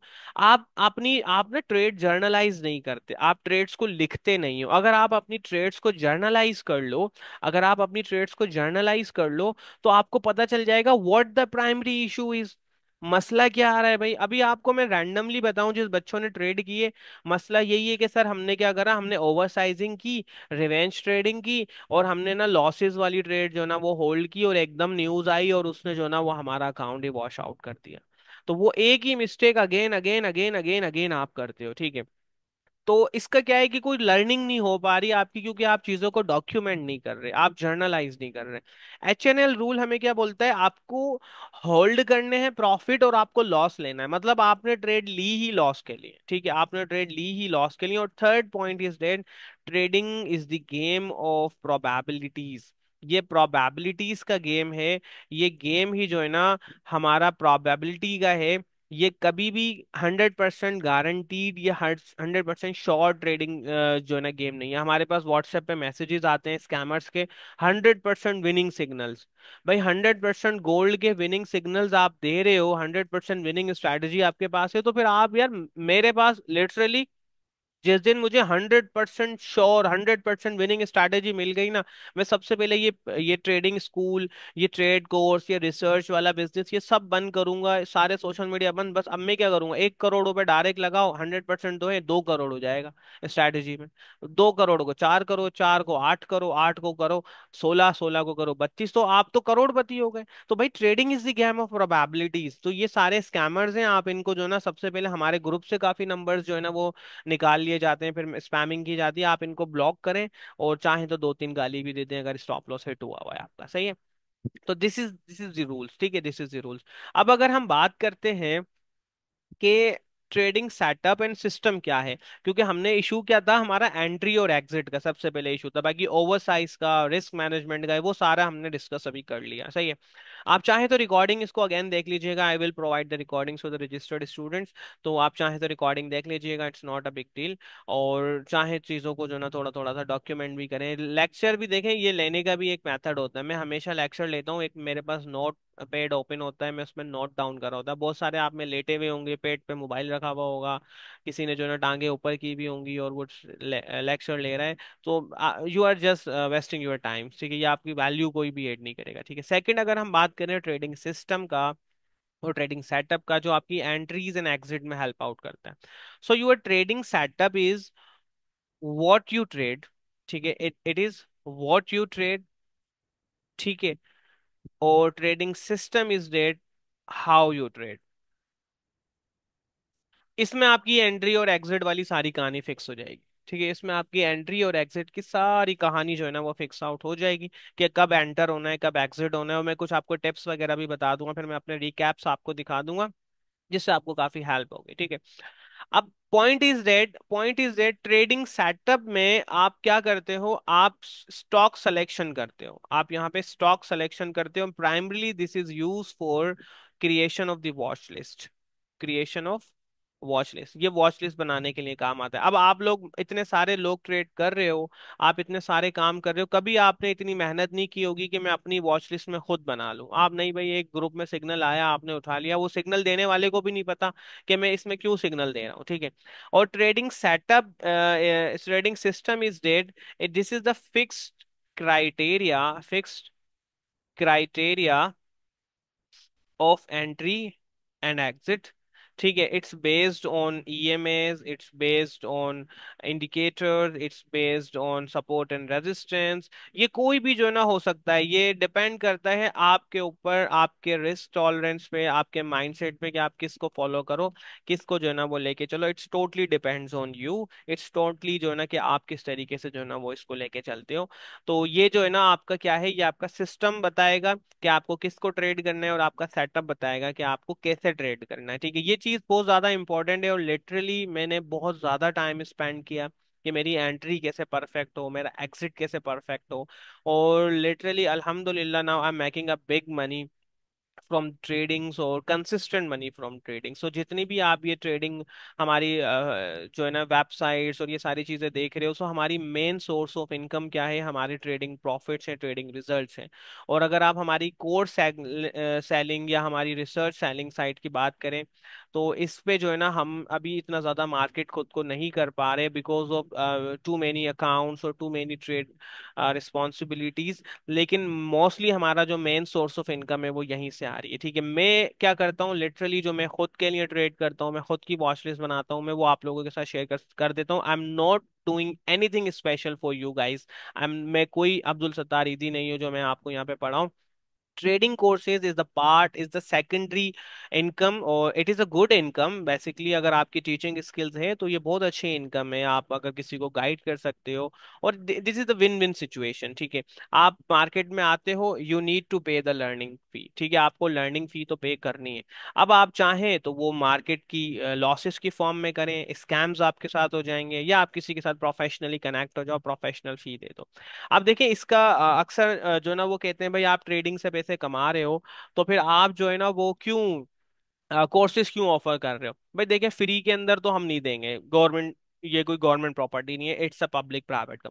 आप अपनी आप ना ट्रेड जर्नलाइज नहीं करते आप ट्रेड्स को लिखते नहीं हो अगर आप अपनी ट्रेड्स को जर्नलाइज कर लो अगर आप अपनी ट्रेड्स को जर्नलाइज कर लो तो आपको पता चल जाएगा what the primary issue is मसला क्या आ रहा है भाई अभी आपको मैं रैंडमली बताऊं जिस बच्चों ने ट्रेड किए मसला यही है कि सर हमने क्या करा हमने ओवर साइजिंग की रिवेंज ट्रेडिंग की और हमने ना लॉसेस वाली ट्रेड जो ना वो होल्ड की और एकदम न्यूज आई और उसने जो ना वो हमारा अकाउंट ही वॉश आउट कर दिया तो वो एक ही mistake again again again again again आप करते हो ठीक है तो इसका क्या है कि कोई लर्निंग नहीं हो पा रही आपकी क्योंकि आप चीजों को डॉक्यूमेंट नहीं कर रहे आप जर्नलाइज नहीं कर रहे एच एन एल रूल हमें क्या बोलता है आपको होल्ड करने हैं प्रॉफिट और आपको लॉस लेना है मतलब आपने ट्रेड ली ही लॉस के लिए ठीक है आपने ट्रेड ली ही लॉस के लिए और third point is that trading is the game of probabilities ये प्रोबेबिलिटीज का गेम है ये गेम ही जो है ना हमारा प्रोबेबिलिटी का है ये कभी भी हंड्रेड परसेंट गारंटीड या हंड्रेड परसेंट शॉर्ट ट्रेडिंग जो है ना गेम नहीं है हमारे पास व्हाट्सएप पे मैसेजेस आते हैं स्कैमर्स के हंड्रेड परसेंट विनिंग सिग्नल्स भाई हंड्रेड परसेंट गोल्ड के विनिंग सिग्नल्स आप दे रहे हो हंड्रेड परसेंट विनिंग स्ट्रेटजी आपके पास है तो फिर आप यार मेरे पास लिटरली जिस दिन मुझे hundred percent sure hundred percent winning strategy मिल गई ना मैं सबसे पहले ये ये ट्रेडिंग स्कूल ये ट्रेड कोर्स ये रिसर्च वाला बिजनेस ये सब बंद करूंगा सारे सोशल मीडिया बंद बस अब मैं क्या करूंगा एक करोड़ रुपए डायरेक्ट लगाओ हंड्रेड परसेंट दो है दो करोड़ हो जाएगा स्ट्रैटेजी में दो करोड़ को चार करो चार को आठ करो आठ को करो सोलह सोलह को करो बत्तीस तो आप तो करोड़पति हो गए तो भाई trading is the game of probabilities तो ये सारे स्कैमर्स हैं आप इनको जो है ना सबसे पहले हमारे ग्रुप से काफी नंबर्स जो है ना वो निकाल लिए जाते हैं फिर स्पैमिंग की जाती है आप इनको ब्लॉक करें और चाहें तो दो तीन गाली भी दे दें अगर स्टॉप लॉस हिट हुआ हुआ है आपका सही है तो this is this is the rules ठीक है दिस इज द रूल्स अब अगर हम बात करते हैं कि ट्रेडिंग सेटअप एंड सिस्टम क्या है क्योंकि हमने इशू क्या था हमारा एंट्री और एग्जिट का सबसे पहले इशू था बाकी ओवरसाइज का रिस्क मैनेजमेंट का वो सारा हमने डिस्कस अभी कर लिया सही है आप चाहे तो रिकॉर्डिंग इसको अगेन देख लीजिएगा I will provide the recording for the registered students तो आप चाहे तो रिकॉर्डिंग देख लीजिएगा it's not a big deal और चाहे चीज़ों को जो ना थोड़ा थोड़ा सा डॉक्यूमेंट भी करें लेक्चर भी देखें ये लेने का भी एक मैथड होता है मैं हमेशा लेक्चर लेता हूँ एक मेरे पास नोट पेड ओपन होता है मैं उसमें नोट डाउन कर रहा होता है बहुत सारे आप में लेटे हुए होंगे पेड पे मोबाइल रखा हुआ होगा किसी ने जो है ना टांगे ऊपर की भी होंगी और वो लेक्चर ले रहा है तो you are just wasting your time ठीक है ये आपकी वैल्यू कोई भी एड नहीं करेगा ठीक है सेकेंड अगर हम बात करें ट्रेडिंग सिस्टम का और ट्रेडिंग सेटअप का जो आपकी एंट्रीज एंड एग्जिट में हेल्प आउट करता है so your trading setup is what you trade ठीक है it it is what you trade ठीक है और trading system is that how you trade इसमें आपकी एंट्री और एग्जिट वाली सारी कहानी फिक्स हो जाएगी ठीक है इसमें आपकी एंट्री और एग्जिट की सारी कहानी जो है ना वो फिक्स आउट हो जाएगी कि कब एंटर होना है कब एग्जिट होना है और मैं कुछ आपको टिप्स वगैरह भी बता दूंगा फिर मैं अपने रिकैप्स आपको दिखा दूंगा जिससे आपको काफी हेल्प होगी ठीक है अब point is that point is that trading setup में आप क्या करते हो आप स्टॉक सिलेक्शन करते हो आप यहाँ पे स्टॉक सिलेक्शन करते हो primarily this is use for creation of the watch list creation of watch list ये वॉच लिस्ट बनाने के लिए काम आता है अब आप लोग इतने सारे लोग ट्रेड कर रहे हो आप इतने सारे काम कर रहे हो कभी आपने इतनी मेहनत नहीं की होगी कि मैं अपनी वॉच लिस्ट में खुद बना लूं आप नहीं भाई एक ग्रुप में सिग्नल आया आपने उठा लिया वो सिग्नल देने वाले को भी नहीं पता कि मैं इसमें क्यों सिग्नल दे रहा हूँ ठीक है और trading setup trading system is that this is the fixed criteria fixed criteria of entry and exit ठीक है it's based on EMAs it's based on indicators it's based on support and resistance ये कोई भी जो है ना हो सकता है ये डिपेंड करता है आपके ऊपर आपके रिस्क टॉलरेंस पे आपके माइंडसेट पे कि आप किसको फॉलो करो किसको जो है ना वो लेके चलो it's totally depends on you it's totally जो है ना कि आप किस तरीके से जो है ना वो इसको लेके चलते हो तो ये जो है ना आपका क्या है ये आपका सिस्टम बताएगा कि आपको किसको ट्रेड करना है और आपका सेटअप बताएगा कि आपको कैसे ट्रेड करना है ठीक है ये चीज चीज़ बहुत ज़्यादा इंपॉर्टेंट है और लिटरली मैंने बहुत ज़्यादा टाइम स्पेंड किया कि मेरी एंट्री कैसे परफेक्ट हो मेरा एग्जिट कैसे परफेक्ट हो और लिटरली अल्हम्दुलिल्लाह now I M making a big money from tradings और consistent money from trading so जितनी भी आप ये ट्रेडिंग हमारी जो है ना वेबसाइट्स और ये सारी चीज़ें देख रहे हो सो हमारी मेन सोर्स ऑफ इनकम क्या है हमारी ट्रेडिंग प्रॉफिट्स हैं ट्रेडिंग रिजल्ट्स हैं और अगर आप हमारी कोर सेलिंग या हमारी रिसर्च सेलिंग साइट की बात करें तो इस पे जो है ना हम अभी इतना ज्यादा मार्केट खुद को नहीं कर पा रहे because of too many accounts और टू मेनी ट्रेड रिस्पॉन्सिबिलिटीज लेकिन मोस्टली हमारा जो मेन सोर्स ऑफ इनकम है वो यहीं से आ रही है ठीक है मैं क्या करता हूँ लिटरली जो मैं खुद के लिए ट्रेड करता हूँ मैं खुद की वॉच लिस्ट बनाता हूँ मैं वो आप लोगों के साथ शेयर कर, कर देता हूँ I M not doing anything special for you guys I am मैं कोई अब्दुल सत्तार ईदी नहीं हूँ जो मैं आपको यहाँ पे पढ़ाऊँ trading courses is the part is the secondary income और it is a good income basically अगर आपकी टीचिंग स्किल्स है तो ये बहुत अच्छे इनकम है आप अगर किसी को गाइड कर सकते हो और this is the win win situation ठीक है आप मार्केट में आते हो you need to pay the learning fee ठीक है आपको लर्निंग फी तो पे करनी है अब आप चाहें तो वो मार्केट की लॉसेस की फॉर्म में करें स्कैम्स आपके साथ हो जाएंगे या आप किसी के साथ प्रोफेशनली कनेक्ट हो जाओ प्रोफेशनल फी दे दो अब देखिए इसका अक्सर जो ना वो कहते हैं भाई आप ट्रेडिंग से पैसे पैसे कमा रहे हो तो फिर आप जो है ना वो क्यों कोर्सेज क्यों ऑफर कर रहे हो भाई देखिए फ्री के अंदर तो हम नहीं देंगे गवर्नमेंट ये कोई गवर्नमेंट प्रॉपर्टी नहीं है it's a public private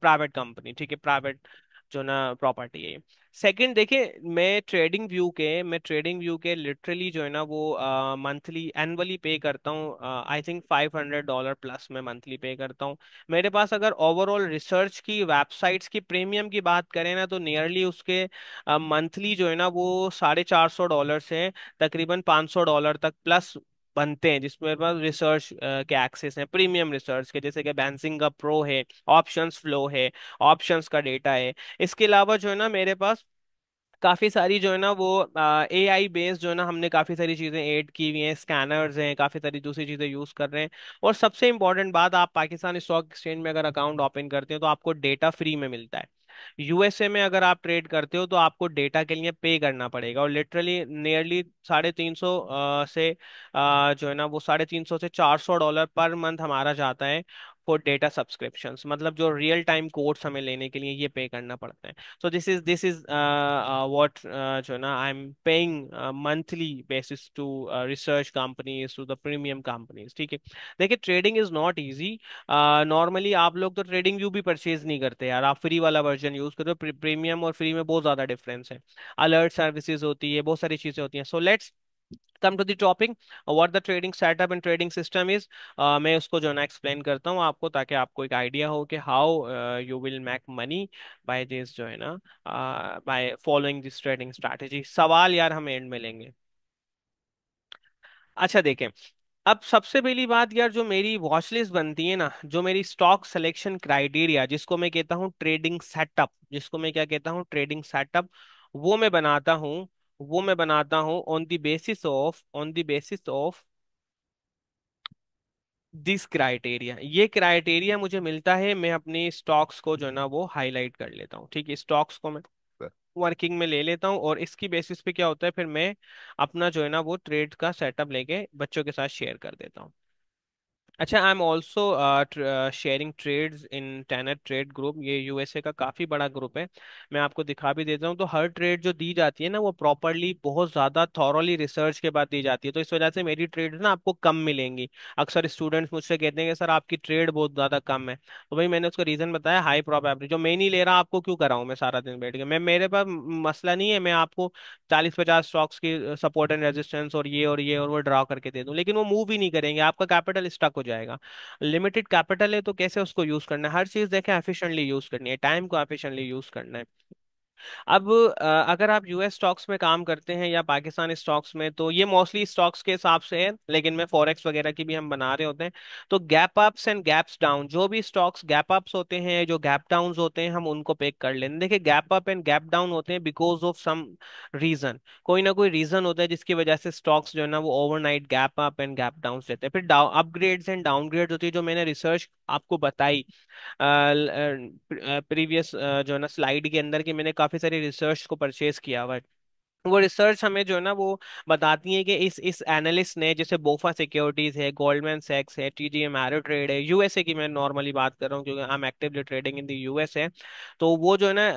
private company ठीक है प्राइवेट जो ना प्रॉपर्टी है सेकंड देखिए मैं ट्रेडिंग व्यू के मैं ट्रेडिंग व्यू के लिटरली जो है ना वो मंथली एनुअली पे करता हूँ I think five hundred dollar plus मैं मंथली पे करता हूँ मेरे पास अगर ओवरऑल रिसर्च की वेबसाइट्स की प्रीमियम की बात करें ना तो नियरली उसके मंथली जो है ना वो साढ़े चार सौ डॉलर से तकरीबन पाँच सौ डॉलर तक प्लस बनते हैं जिसमें मेरे पास रिसर्च के एक्सेस हैं प्रीमियम रिसर्च के जैसे कि बैंसिंग का प्रो है ऑप्शंस फ्लो है ऑप्शंस का डेटा है इसके अलावा जो है ना मेरे पास काफ़ी सारी जो है ना वो ए आई बेस्ड जो है ना हमने काफ़ी सारी चीज़ें ऐड की हुई हैं स्कैनर्स हैं काफ़ी सारी दूसरी चीज़ें यूज़ कर रहे हैं और सबसे इंपॉर्टेंट बात आप पाकिस्तान स्टॉक एक्सचेंज में अगर अकाउंट ओपन करते हैं तो आपको डेटा फ्री में मिलता है यूएसए में अगर आप ट्रेड करते हो तो आपको डेटा के लिए पे करना पड़ेगा और लिटरली नियरली साढ़े तीन सौ से आ, जो है ना वो साढ़े तीन सौ से चार सौ डॉलर पर मंथ हमारा जाता है फॉर डेटा सब्सक्रिप्शन मतलब जो रियल टाइम कोर्स हमें लेने के लिए ये पे करना पड़ता है so this is this is what जो ना I am paying monthly basis to research companies to the premium companies ठीक है देखिए trading is not easy normally आप लोग तो ट्रेडिंग व्यू भी परचेज नहीं करते यार आप फ्री वाला वर्जन यूज करते हो प्रीमियम और फ्री में बहुत ज्यादा डिफरेंस है अलर्ट सर्विसेज होती है बहुत सारी चीजें होती हैं so let's come to topic what the trading setup and trading system is मैं उसको जो ना एक्सप्लेन करता हूँ आपको ताकि आपको एक आइडिया हो कि how you will make money by this जो है ना by following this trading strategy सवाल यार हम एंड में लेंगे अच्छा देखें अब सबसे पहली बात यार जो मेरी वॉचलिस्ट बनती है ना जो मेरी स्टॉक सिलेक्शन क्राइटेरिया जिसको मैं कहता हूँ ट्रेडिंग सेटअप जिसको मैं क्या कहता हूँ ट्रेडिंग सेटअप वो मैं बनाता हूँ वो मैं बनाता हूँ on the basis of on the basis of this criteria ये क्राइटेरिया मुझे मिलता है मैं अपने स्टॉक्स को जो है ना वो हाईलाइट कर लेता हूँ ठीक है स्टॉक्स को मैं वर्किंग में ले लेता हूँ और इसकी बेसिस पे क्या होता है फिर मैं अपना जो है ना वो ट्रेड का सेटअप लेके बच्चों के साथ शेयर कर देता हूँ अच्छा I M also sharing trade in Tanner trade group ये यूएसए का काफ़ी बड़ा ग्रुप है मैं आपको दिखा भी देता हूँ तो हर ट्रेड जो दी जाती है ना वो प्रॉपरली बहुत ज़्यादा थॉरली रिसर्च के बाद दी जाती है तो इस वजह से मेरी ट्रेड ना आपको कम मिलेंगी अक्सर स्टूडेंट्स मुझसे कहते हैं कि सर आपकी ट्रेड बहुत ज़्यादा कम है तो भाई मैंने उसका रीज़न बताया हाई प्रॉबेबिलिटी जो मैं नहीं ले रहा आपको क्यों कराऊँ मैं सारा दिन बैठ के मैं मेरे पास मसला नहीं है मैं आपको चालीस पचास स्टॉक्स की सपोर्ट एंड रेजिस्टेंस और ये और ये और वो ड्रा करके दे दूँ लेकिन वो मूव ही नहीं करेंगे आपका कैपिटल स्टक हो जाए जाएगा लिमिटेड कैपिटल है तो कैसे उसको यूज करना है हर चीज देखें एफिशिएंटली यूज करनी है टाइम को एफिशिएंटली यूज करना है अब अगर आप यूएस स्टॉक्स में काम करते हैं या पाकिस्तान स्टॉक्स में तो ये मोस्टली स्टॉक्स के हिसाब से है लेकिन मैं फॉरेक्स वगैरह की भी हम बना रहे होते हैं तो gap ups and gaps down जो भी स्टॉक्स गैप अप्स होते हैं जो गैप डाउन होते हैं हम उनको पिक कर लेते हैं देखिए gap up and gap down होते हैं बिकॉज ऑफ सम रीजन कोई ना कोई रीजन होता है जिसकी वजह से स्टॉक्स जो है ना वो overnight gap up and gap down लेते हैं फिर अपग्रेड्स एंड डाउनग्रेड होती है जो मैंने रिसर्च आपको बताई प्रीवियस जो है ना स्लाइड के अंदर की मैंने काफी काफ़ी सारी रिसर्च को परचेज किया बट वो रिसर्च हमें जो है ना वो बताती है कि इस इस एनालिस्ट ने जैसे बोफा सिक्योरिटीज है गोल्डमैन सैक्स है टीजीएम एरो ट्रेड है यूएसए की मैं नॉर्मली बात कर रहा हूँ क्योंकि I am actively trading in the है तो वो जो है ना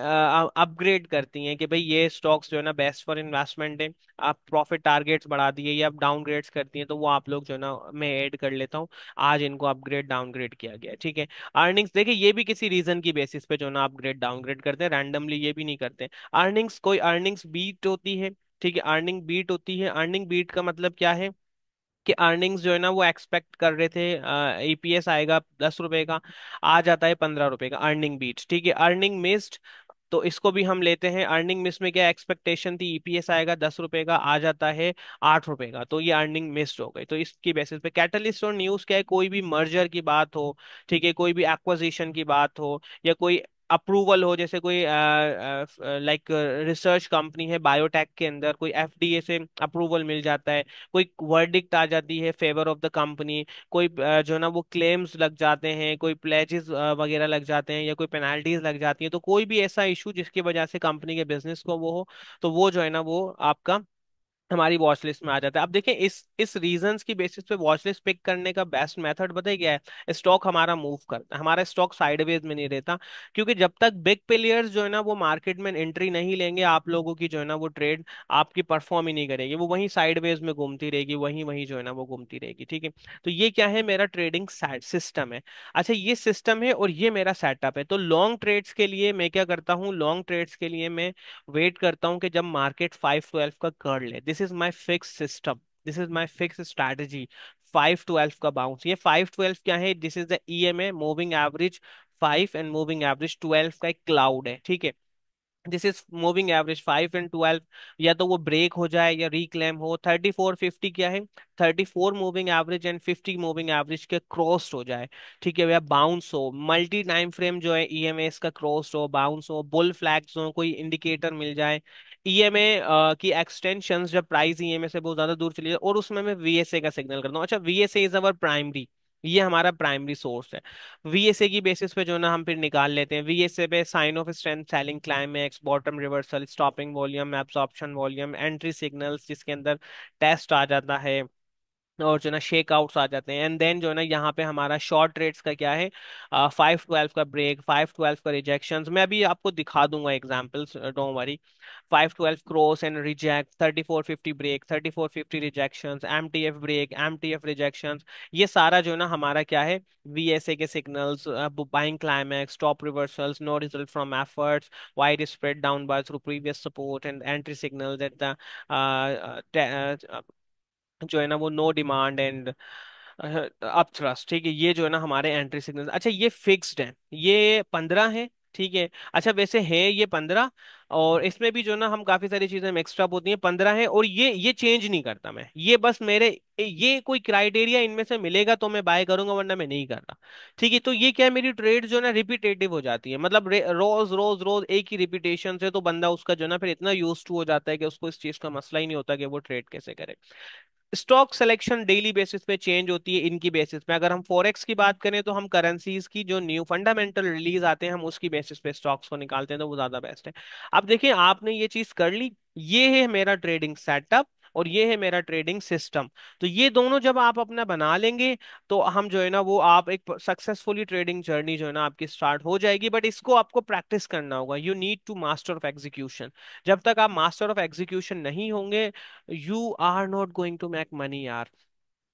अपग्रेड करती हैं कि भाई ये स्टॉक्स जो है ना बेस्ट फॉर इन्वेस्टमेंट है आप प्रॉफिट टारगेट्स बढ़ा दिए या आप डाउनग्रेड्स करती हैं तो वो आप लोग जो है ना मैं ऐड कर लेता हूँ आज इनको अपग्रेड डाउनग्रेड किया गया ठीक है अर्निंग्स देखिए ये भी किसी रीजन की बेसिस पे जो है ना अपग्रेड डाउनग्रेड करते हैं रैंडमली ये भी नहीं करते अर्निंग्स कोई अर्निंग्स बीट होती होती है ठीक है अर्निंग बीट होती है अर्निंग बीट का मतलब क्या है कि अर्निंग्स जो है ना वो एक्सपेक्ट कर रहे थे ईपीएस आएगा दस रुपए का आ जाता है पंद्रह रुपए का अर्निंग बीट ठीक है अर्निंग मिस्ड तो इसको भी हम लेते हैं अर्निंग मिस में क्या एक्सपेक्टेशन थी ईपीएस आएगा दस रुपए का आ जाता है आठ रुपए का तो ये अर्निंग मिस्ड हो गई तो इसकी बेसिस पे कैटलिस्ट और न्यूज क्या है कोई भी मर्जर की बात हो ठीक है कोई भी एक्विजिशन की बात हो या कोई अप्रूवल हो जैसे कोई लाइक रिसर्च कंपनी है बायोटेक के अंदर कोई एफडीए से अप्रूवल मिल जाता है कोई वर्डिक्ट आ जाती है फेवर ऑफ द कंपनी कोई आ, जो ना वो क्लेम्स लग जाते हैं कोई प्लेजेस वगैरह लग जाते हैं या कोई पेनाल्टीज लग जाती है तो कोई भी ऐसा इशू जिसकी वजह से कंपनी के बिजनेस को वो हो तो वो जो है ना वो आपका हमारी वॉच लिस्ट में हम्म। आ जाता है अब देखें इस इस रीजंस की बेसिस पे वॉच लिस्ट पिक करने का बेस्ट मेथड बताया गया है स्टॉक हमारा मूव करता है हमारा स्टॉक साइडवेज में नहीं रहता क्योंकि जब तक बिग प्लेयर्स जो है ना वो मार्केट में एंट्री नहीं लेंगे आप लोगों की जो है ना वो ट्रेड आपकी परफॉर्म ही नहीं करेगी वो वहीं साइडवेज में घूमती रहेगी वहीं वहीं जो है ना वो घूमती रहेगी ठीक है तो ये क्या है मेरा ट्रेडिंग सिस्टम है अच्छा ये सिस्टम है और ये मेरा सेटअप है तो लॉन्ग ट्रेड्स के लिए मैं क्या करता हूँ लॉन्ग ट्रेड्स के लिए मैं वेट करता हूँ कि जब मार्केट फाइव ट्वेल्व का कर ले this is my fix system this is my fix strategy five twelve का बाउंस ये फाइव ट्वेल्व क्या है this is the E M A moving average five and moving average twelve का एक cloud है ठीक है this is moving average five and twelve या तो वो ब्रेक हो जाए या रिक्लेम हो थर्टी फोर फिफ्टी क्या है thirty four moving average and fifty moving average के क्रॉस हो जाए ठीक है भैया बाउंस हो मल्टी टाइम फ्रेम जो है ई एम एस का क्रॉस हो बाउंस हो बुल फ्लैग्स हो कोई इंडिकेटर मिल जाए ईएमए e की एक्सटेंशन जब प्राइस ईएमए e से बहुत ज्यादा दूर चली जाए और उसमें मैं वीएसए का सिग्नल करता हूँ अच्छा वीएसए इज अवर प्राइमरी ये हमारा प्राइमरी सोर्स है वीएसए की बेसिस पे जो ना हम फिर निकाल लेते हैं वीएसए पे sign of strength selling climax bottom reversal stopping volume absorption volume entry signals जिसके अंदर टेस्ट आ जाता है और जो है ना शेकआउट्स आ जाते हैं एंड देन जो है ना यहाँ पे हमारा शॉर्ट ट्रेड्स का क्या है फाइव ट्वेल्व का ब्रेक फाइव ट्वेल्व का रिजेक्शन मैं अभी आपको दिखा दूंगा examples don't worry five twelve cross and reject thirty four fifty break thirty four fifty rejection M T F break M T F rejection ये सारा जो है ना हमारा क्या है वी एस ए के signals buying climax stop reversals no result from efforts wide spread down by through previous support and entry signal at the जो है ना वो no demand and up thrust ठीक है ये जो है ना हमारे एंट्री सिग्नल अच्छा ये फिक्स्ड है ये पंद्रह है ठीक है अच्छा वैसे है ये पंद्रह और इसमें भी जो ना हम काफी सारी चीजें मिक्सड अप होती हैं पंद्रह है और ये ये चेंज नहीं करता मैं ये बस मेरे ये कोई क्राइटेरिया इनमें से मिलेगा तो मैं बाय करूंगा वरना मैं नहीं कर रहा ठीक है तो ये क्या है मेरी ट्रेड जो ना रिपीटेटिव हो जाती है मतलब रोज रोज रोज एक ही रिपीटेशन से तो बंदा उसका जो ना फिर इतना यूज टू हो जाता है कि उसको इस चीज का मसला ही नहीं होता कि वो ट्रेड कैसे करे स्टॉक सिलेक्शन डेली बेसिस पे चेंज होती है इनकी बेसिस पे अगर हम फॉरेक्स की बात करें तो हम करेंसीज की जो न्यू फंडामेंटल रिलीज आते हैं हम उसकी बेसिस पे स्टॉक्स को निकालते हैं तो वो ज्यादा बेस्ट है अब देखिए आपने ये चीज कर ली ये है मेरा ट्रेडिंग सेटअप और ये है मेरा ट्रेडिंग सिस्टम तो ये दोनों जब आप अपना बना लेंगे तो हम जो है ना वो आप एक सक्सेसफुली ट्रेडिंग जर्नी जो है ना आपकी स्टार्ट हो जाएगी बट इसको आपको प्रैक्टिस करना होगा you need to master of execution जब तक आप मास्टर ऑफ एग्जीक्यूशन नहीं होंगे you are not going to make money or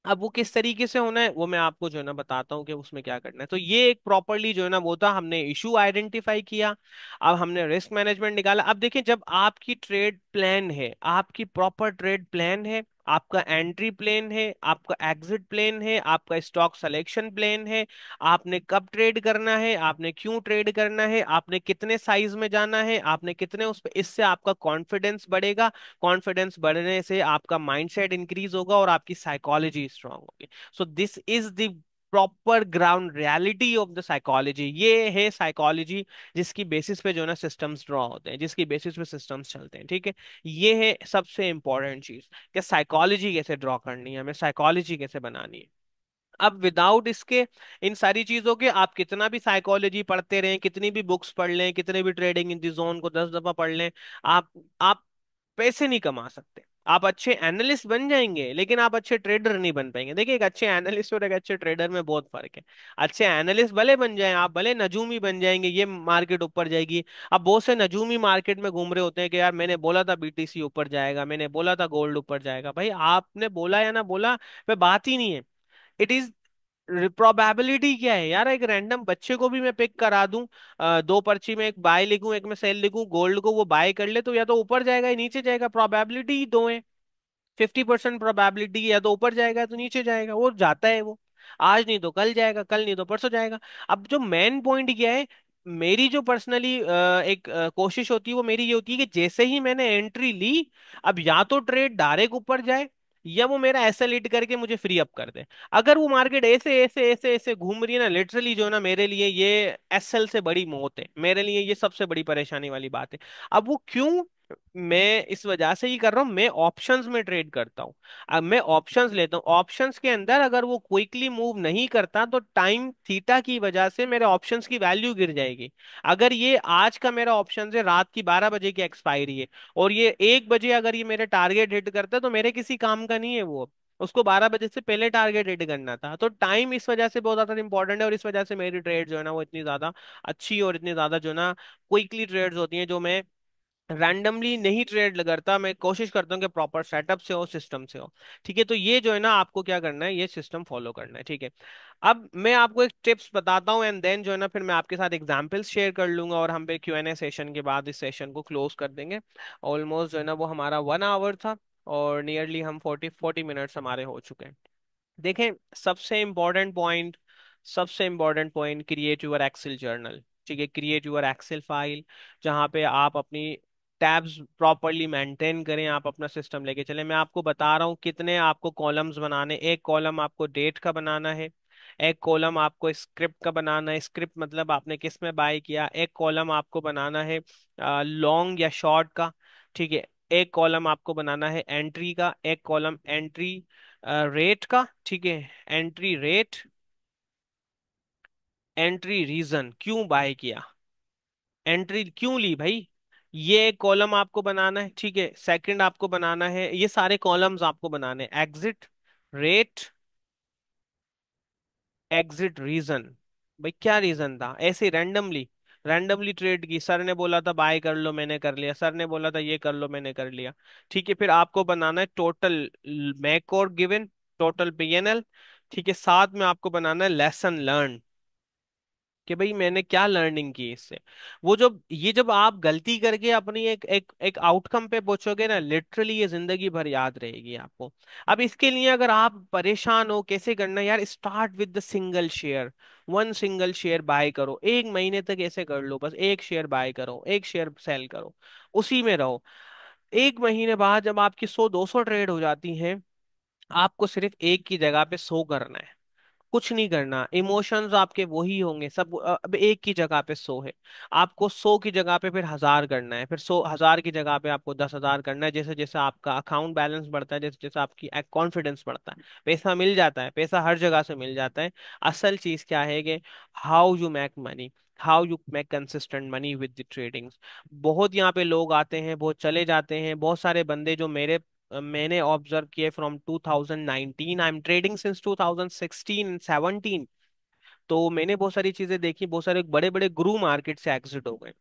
अब वो किस तरीके से होना है वो मैं आपको जो है ना बताता हूँ कि उसमें क्या करना है तो ये एक प्रॉपरली जो है ना वो था हमने इशू आइडेंटिफाई किया अब हमने रिस्क मैनेजमेंट निकाला अब देखिए जब आपकी ट्रेड प्लान है आपकी प्रॉपर ट्रेड प्लान है आपका एंट्री प्लेन है आपका एग्जिट प्लेन है आपका स्टॉक सिलेक्शन प्लेन है आपने कब ट्रेड करना है आपने क्यों ट्रेड करना है आपने कितने साइज में जाना है आपने कितने उस पर इससे आपका कॉन्फिडेंस बढ़ेगा कॉन्फिडेंस बढ़ने से आपका माइंडसेट इंक्रीज होगा और आपकी साइकोलॉजी स्ट्रांग होगी so this is the proper ground reality of the psychology ये है साइकोलॉजी जिसकी बेसिस पे जो ना सिस्टम्स ड्रॉ होते हैं जिसकी बेसिस पे सिस्टम्स चलते हैं ठीक है ये है सबसे इंपॉर्टेंट चीज कि साइकोलॉजी कैसे ड्रॉ करनी है हमें साइकोलॉजी कैसे बनानी है अब विदाउट इसके इन सारी चीजों के आप कितना भी साइकोलॉजी पढ़ते रहें कितनी भी बुक्स पढ़ लें कितने भी ट्रेडिंग इन दी जोन को दस दफा पढ़ लें आप आप पैसे नहीं कमा सकते आप अच्छे एनालिस्ट बन जाएंगे लेकिन आप अच्छे ट्रेडर नहीं बन पाएंगे देखिए एक अच्छे एनालिस्ट और एक अच्छे ट्रेडर में बहुत फर्क है अच्छे एनालिस्ट भले बन जाएं आप भले नजूमी बन जाएंगे ये मार्केट ऊपर जाएगी अब बहुत से नजूमी मार्केट में घूम रहे होते हैं कि यार मैंने बोला था बीटीसी ऊपर जाएगा मैंने बोला था गोल्ड ऊपर जाएगा भाई आपने बोला या ना बोला वह बात ही नहीं है इट इज प्रोबेबिलिटी क्या है यार एक रैंडम बच्चे को भी मैं पिक करा दूं दो पर्ची में एक बाय लिखूं एक में सेल लिखूं गोल्ड को वो बाय कर ले तो या तो ऊपर जाएगा या नीचे जाएगा प्रोबेबिलिटी ही दो है फिफ्टी परसेंट प्रोबेबिलिटी या तो ऊपर जाएगा तो नीचे जाएगा वो जाता है वो आज नहीं तो कल जाएगा कल नहीं तो परसों जाएगा अब जो मेन पॉइंट क्या है मेरी जो पर्सनली एक कोशिश होती है वो मेरी ये होती है कि जैसे ही मैंने एंट्री ली अब या तो ट्रेड डायरेक्ट ऊपर जाए या वो मेरा ऐसा लीड करके मुझे फ्री अप कर दे अगर वो मार्केट ऐसे ऐसे ऐसे ऐसे घूम रही है ना लिटरली जो ना मेरे लिए ये एसएल से बड़ी मौत है मेरे लिए ये सबसे बड़ी परेशानी वाली बात है अब वो क्यों मैं इस वजह से ही कर रहा हूँ मैं ऑप्शंस में ट्रेड करता हूँ अब मैं ऑप्शंस लेता हूँ ऑप्शंस के अंदर अगर वो क्विकली मूव नहीं करता तो टाइम थीटा की वजह से मेरे ऑप्शंस की वैल्यू गिर जाएगी अगर ये आज का मेरा ऑप्शन है रात की बारह बजे की एक्सपायरी है और ये एक बजे अगर ये मेरे टारगेट हिट करता है तो मेरे किसी काम का नहीं है वो उसको 12 बजे से पहले टारगेट हिट करना था तो टाइम इस वजह से बहुत ज्यादा इंपॉर्टेंट है और इस वजह से मेरी ट्रेड जो है ना वो इतनी ज्यादा अच्छी और इतनी ज्यादा जो है ना क्विकली ट्रेड्स होती हैं जो मैं रैंडमली नहीं ट्रेड करता मैं कोशिश करता हूँ कि प्रॉपर सेटअप से हो सिस्टम से हो ठीक है तो ये जो है ना आपको क्या करना है ये सिस्टम फॉलो करना है ठीक है अब मैं आपको एक टिप्स बताता हूँ एंड देन जो है ना फिर मैं आपके साथ एग्जाम्पल्स शेयर कर लूंगा और हम फिर क्यू एन ए सेशन के बाद इस सेशन को क्लोज कर देंगे ऑलमोस्ट जो है ना वो हमारा वन आवर था और नियरली हम फोर्टी फोर्टी मिनट्स हमारे हो चुके हैं देखें सबसे इम्पोर्टेंट पॉइंट सबसे important point create your Excel journal ठीक है क्रिएट यूर एक्सेल फाइल जहाँ पे आप अपनी टैब्स प्रॉपरली मेंटेन करें आप अपना सिस्टम लेके चले मैं आपको बता रहा हूँ कितने आपको कॉलम्स बनाने एक कॉलम आपको डेट का बनाना है एक कॉलम आपको स्क्रिप्ट का बनाना है स्क्रिप्ट मतलब आपने किस में बाय किया एक कॉलम आपको बनाना है लॉन्ग या शॉर्ट का ठीक है एक कॉलम आपको बनाना है एंट्री का एक कॉलम एंट्री रेट का ठीक है एंट्री रेट एंट्री रीजन क्यों बाय किया एंट्री क्यों ली भाई ये कॉलम आपको बनाना है ठीक है सेकंड आपको बनाना है ये सारे कॉलम्स आपको बनाने हैं एग्जिट रेट एग्जिट रीजन भाई क्या रीजन था ऐसे रैंडमली रैंडमली ट्रेड की सर ने बोला था बाय कर लो मैंने कर लिया सर ने बोला था ये कर लो मैंने कर लिया ठीक है फिर आपको बनाना है टोटल मेक और गिवन टोटल पीएनएल ठीक है साथ में आपको बनाना है लेसन लर्न कि भाई मैंने क्या लर्निंग की इससे वो जब ये जब आप गलती करके अपनी एक एक एक आउटकम पे पहुंचोगे ना लिटरली ये जिंदगी भर याद रहेगी आपको अब इसके लिए अगर आप परेशान हो कैसे करना यार start with the single share one single share buy करो एक महीने तक ऐसे कर लो बस एक शेयर बाय करो एक शेयर सेल करो उसी में रहो एक महीने बाद जब आपकी सौ दो सौ ट्रेड हो जाती है आपको सिर्फ एक की जगह पे सौ करना है कुछ नहीं करना इमोशंस आपके वही होंगे सब अब एक की जगह पे सो है आपको सो की जगह पे फिर हजार करना है फिर सो हजार की जगह पे आपको दस हजार करना है जैसे जैसे आपका अकाउंट बैलेंस बढ़ता है जैसे जैसे आपकी कॉन्फिडेंस बढ़ता है पैसा मिल जाता है पैसा हर जगह से मिल जाता है असल चीज क्या है कि how you make money how you make consistent money with the tradings बहुत यहाँ पे लोग आते हैं बहुत चले जाते हैं बहुत सारे बंदे जो मेरे मैंने ऑब्जर्व किए from 2019 I am trading since 2016 17 तो मैंने बहुत सारी चीजें देखी बहुत सारे बड़े बड़े गुरु मार्केट से एग्जिट हो गए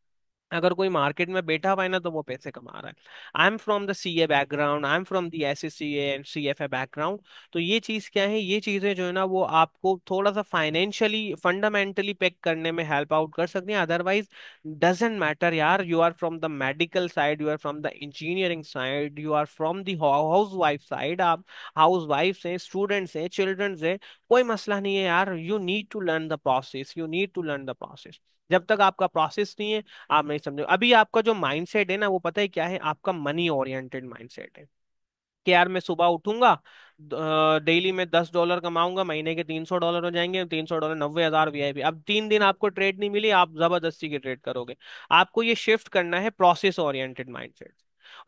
अगर कोई मार्केट में बैठा हुआ है ना तो वो पैसे कमा रहा है आई am from the C A background I am from the S S C and C F A background तो ये चीज़ क्या है ये चीज़ें जो है ना वो आपको थोड़ा सा फाइनेंशियली फंडामेंटली पैक करने में हेल्प आउट कर सकती हैं अदरवाइज डजेंट मैटर यार you are from the medical side you are from the engineering side you are from the housewife side आप हाउस वाइफ हैं स्टूडेंट्स हैं चिल्ड्रंस हैं कोई मसला नहीं है यार you need to learn the process you need to learn the process जब तक आपका प्रोसेस नहीं है आप हम्म। नहीं समझो अभी आपका जो माइंडसेट है ना वो पता है क्या है आपका मनी ओरिएंटेड माइंडसेट है कि यार मैं सुबह उठूंगा डेली में दस डॉलर कमाऊंगा महीने के तीन सौ डॉलर हो जाएंगे तीन सौ डॉलर नब्बे हजार भी अब तीन दिन आपको ट्रेड नहीं मिली आप जबरदस्ती की ट्रेड करोगे आपको ये शिफ्ट करना है प्रोसेस ओरिएंटेड माइंडसेट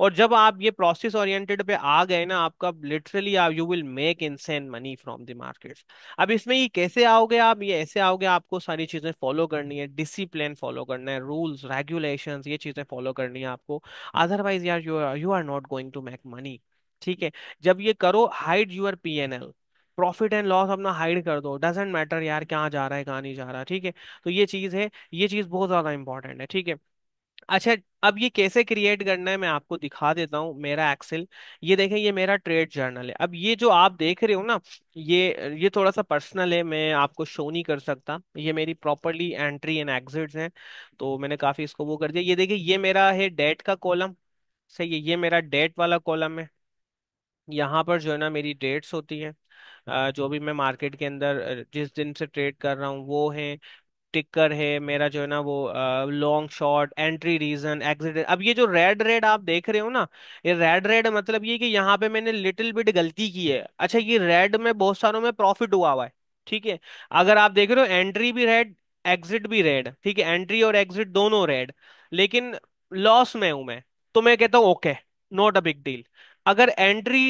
और जब आप ये प्रोसेस ओरिएंटेड पे आ गए ना आपका लिटरली आप you will make insane money from the markets अब इसमें ये कैसे आओगे आप ये ऐसे आओगे आपको सारी चीजें फॉलो करनी है डिसिप्लिन फॉलो करना है रूल्स रेगुलेशन ये चीजें फॉलो करनी है आपको अदरवाइज यार you are you are not going to make money ठीक है जब ये करो hide your P N L profit and loss अपना हाइड कर दो डजेंट मैटर यार कहाँ जा रहा है कहाँ नहीं जा रहा ठीक है तो ये चीज़ है ये चीज़ बहुत ज़्यादा इंपॉर्टेंट है ठीक है अच्छा अब ये कैसे क्रिएट करना है मैं आपको दिखा देता हूँ मेरा एक्सेल ये देखें ये मेरा ट्रेड जर्नल है अब ये जो आप देख रहे हो ना ये ये थोड़ा सा पर्सनल है मैं आपको शो नहीं कर सकता ये मेरी प्रॉपरली एंट्री एंड एग्जिट्स हैं तो मैंने काफी इसको वो कर दिया ये देखिए ये मेरा है डेट का कॉलम सही है ये मेरा डेट वाला कॉलम है यहाँ पर जो है ना मेरी डेट्स होती हैं जो भी मैं मार्केट के अंदर जिस दिन से ट्रेड कर रहा हूँ वो है टिकर है मेरा जो है ना वो long short entry reason exit अब ये जो रेड रेड आप देख रहे हो ना ये रेड रेड मतलब ये कि यहाँ पे मैंने लिटिल बिट गलती की है अच्छा ये रेड में बहुत सारों में प्रॉफिट हुआ हुआ है ठीक है अगर आप देख रहे हो एंट्री भी रेड एग्जिट भी रेड ठीक है एंट्री और एग्जिट दोनों रेड लेकिन लॉस में हूं मैं तो मैं कहता हूँ okay not a big deal अगर एंट्री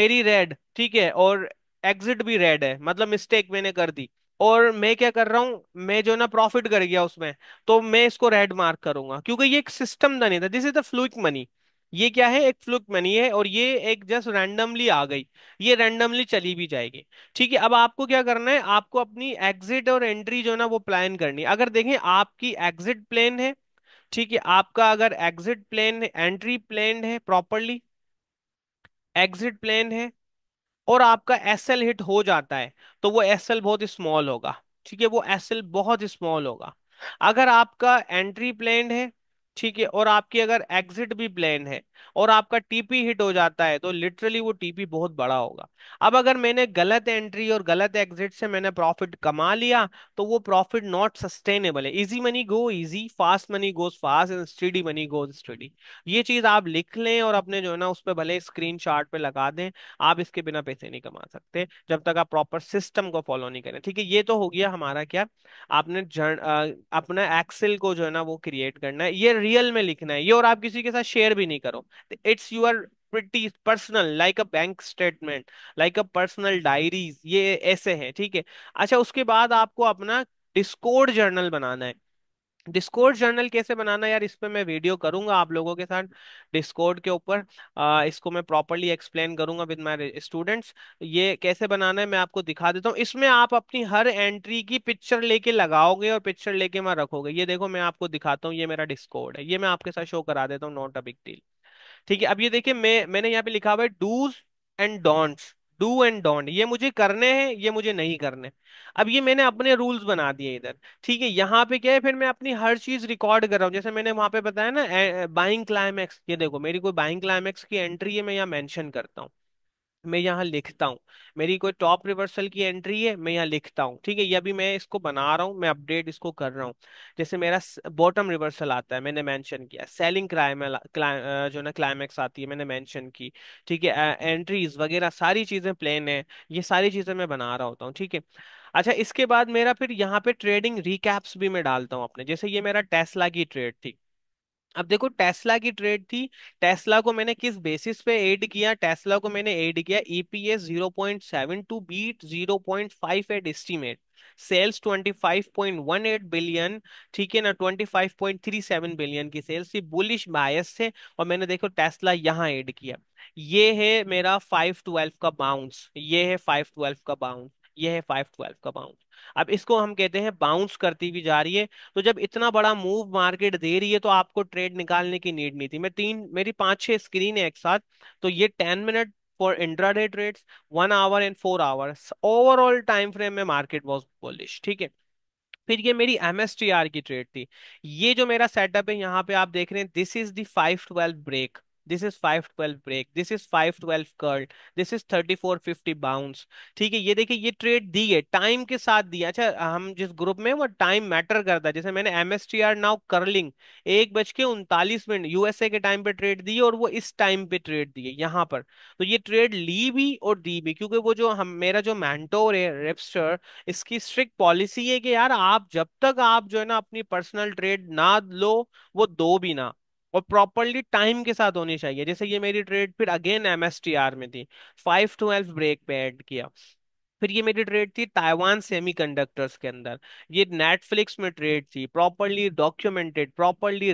मेरी रेड ठीक है और एग्जिट भी रेड है मतलब मिस्टेक मैंने कर दी और मैं क्या कर रहा हूँ मैं जो ना प्रॉफिट कर गया उसमें तो मैं इसको रेड मार्क करूंगा क्योंकि ये एक सिस्टम था नहीं था this is a fluke money ये क्या है एक फ्लूक मनी है और ये एक जस्ट रैंडमली आ गई ये रैंडमली चली भी जाएगी ठीक है अब आपको क्या करना है आपको अपनी एग्जिट और एंट्री जो है ना वो प्लान करनी है अगर देखें आपकी एग्जिट प्लान है ठीक है आपका अगर एग्जिट प्लान एंट्री प्लान है प्रॉपरली एग्जिट प्लान है और आपका एस एल हिट हो जाता है तो वो एस एल बहुत स्मॉल होगा ठीक है वो एस एल बहुत स्मॉल होगा अगर आपका एंट्री प्लेन है ठीक है और आपकी अगर एग्जिट भी प्लान है और आपका टीपी हिट हो जाता है तो लिटरली वो टीपी बहुत बड़ा होगा अब अगर मैंने गलत एंट्री और गलत एग्जिट से मैंने प्रॉफिट कमा लिया तो वो प्रॉफिट नॉट सस्टेनेबल है easy money go easy fast money goes fast and steady money goes steady ये चीज आप लिख लें और अपने जो है ना उस पर भले स्क्रीन चार्ट पे लगा दें आप इसके बिना पैसे नहीं कमा सकते जब तक आप प्रॉपर सिस्टम को फॉलो नहीं करें ठीक है ये तो हो गया हमारा क्या आपने जर्न, अपना एक्सेल को जो है ना वो क्रिएट करना है ये रियल में लिखना है ये और आप किसी के साथ शेयर भी नहीं करो it's your pretty personal like a bank statement like a personal diaries ये ऐसे हैं ठीक है अच्छा उसके बाद आपको अपना डिस्कोर्ड जर्नल बनाना है डिस्कोर्ड जर्नल कैसे बनाना यार इस पे मैं वीडियो करूंगा आप लोगों के साथ डिस्कोर्ड के ऊपर इसको मैं प्रॉपरली एक्सप्लेन करूंगा विद माय स्टूडेंट्स ये कैसे बनाना है मैं आपको दिखा देता हूँ इसमें आप अपनी हर एंट्री की पिक्चर लेके लगाओगे और पिक्चर लेके वहां रखोगे ये देखो मैं आपको दिखाता हूँ ये मेरा डिस्कोर्ड है ये मैं आपके साथ शो करा देता हूँ नॉट अ बिग डील ठीक है अब ये देखिए मैं मैंने यहाँ पे लिखा हुआ है dos and don'ts do and don't ये मुझे करने हैं ये मुझे नहीं करने अब ये मैंने अपने रूल्स बना दिए इधर ठीक है यहाँ पे क्या है फिर मैं अपनी हर चीज रिकॉर्ड कर रहा हूँ जैसे मैंने वहां पे बताया ना बाइंग क्लाइमैक्स ये देखो मेरी कोई बाइंग क्लाइमैक्स की एंट्री है मैं यहाँ मेंशन करता हूँ मैं यहाँ लिखता हूँ मेरी कोई टॉप रिवर्सल की एंट्री है मैं यहाँ लिखता हूँ ठीक है ये भी मैं इसको बना रहा हूँ मैं अपडेट इसको कर रहा हूँ जैसे मेरा बॉटम रिवर्सल आता है मैंने मैंशन किया सेलिंग क्लाइमेला जो ना क्लाइमैक्स आती है मैंने मैंशन की ठीक है एंट्रीज वगैरह सारी चीज़ें प्लेन है ये सारी चीज़ें मैं बना रहा होता हूँ ठीक है अच्छा इसके बाद मेरा फिर यहाँ पे ट्रेडिंग रिकैप्स भी मैं डालता हूँ अपने जैसे ये मेरा टेस्ला की ट्रेड थी अब देखो टेस्ला की ट्रेड थी टेस्ला को मैंने किस बेसिस पे एड किया टेस्ला को मैंने एड किया EPS 0.72 beat at estimate sales 25.18 billion ठीक है ना 25.37 बिलियन की सेल्स थी बुलिश बायस थे और मैंने देखो टेस्ला यहाँ एड किया ये है मेरा 512 का बाउंस ये है 512 का बाउंस ये है 512 का बाउंस अब इसको हम कहते हैं बाउंस करती भी जा रही है तो जब इतना बड़ा मूव मार्केट दे रही है तो आपको ट्रेड निकालने की नीड नहीं थी मैं तीन मेरी पांच छह स्क्रीन है एक साथ तो ये ten minute for intraday trades one hour and four hours overall time frame में मार्केट वॉज बोलिश ठीक है फिर ये मेरी एम एस टी आर की ट्रेड थी ये जो मेरा सेटअप है यहाँ पे आप देख रहे हैं this is five twelve break this is five twelve break this is five twelve curl this is thirty four fifty bounce ठीक है ये देखिए ये ट्रेड दी है टाइम के साथ दिया अच्छा हम जिस ग्रुप में वो टाइम मैटर करता है जैसे मैंने M S T R now curling एक बज के उनतालीस मिनट यूएसए के टाइम पे ट्रेड दी और वो इस टाइम पे ट्रेड दिए यहाँ पर तो ये ट्रेड ली भी और दी भी क्योंकि वो जो हम मेरा जो मैंटोर है रेपस्टर इसकी स्ट्रिक्ट पॉलिसी है कि यार आप जब तक आप जो है ना अपनी पर्सनल ट्रेड ना लो वो दो भी ना और प्रॉपरली टाइम के साथ होनी चाहिए जैसे ये मेरी ट्रेड फिर अगेन आर में थी फाइव ट्वेल्व ब्रेक पे एड किया फिर ये मेरी ट्रेड थी ताइवान सेमीकंडक्टर्स के अंदर ये नेटफ्लिक्स में ट्रेड थी प्रॉपरली डॉक्यूमेंटेड प्रॉपरली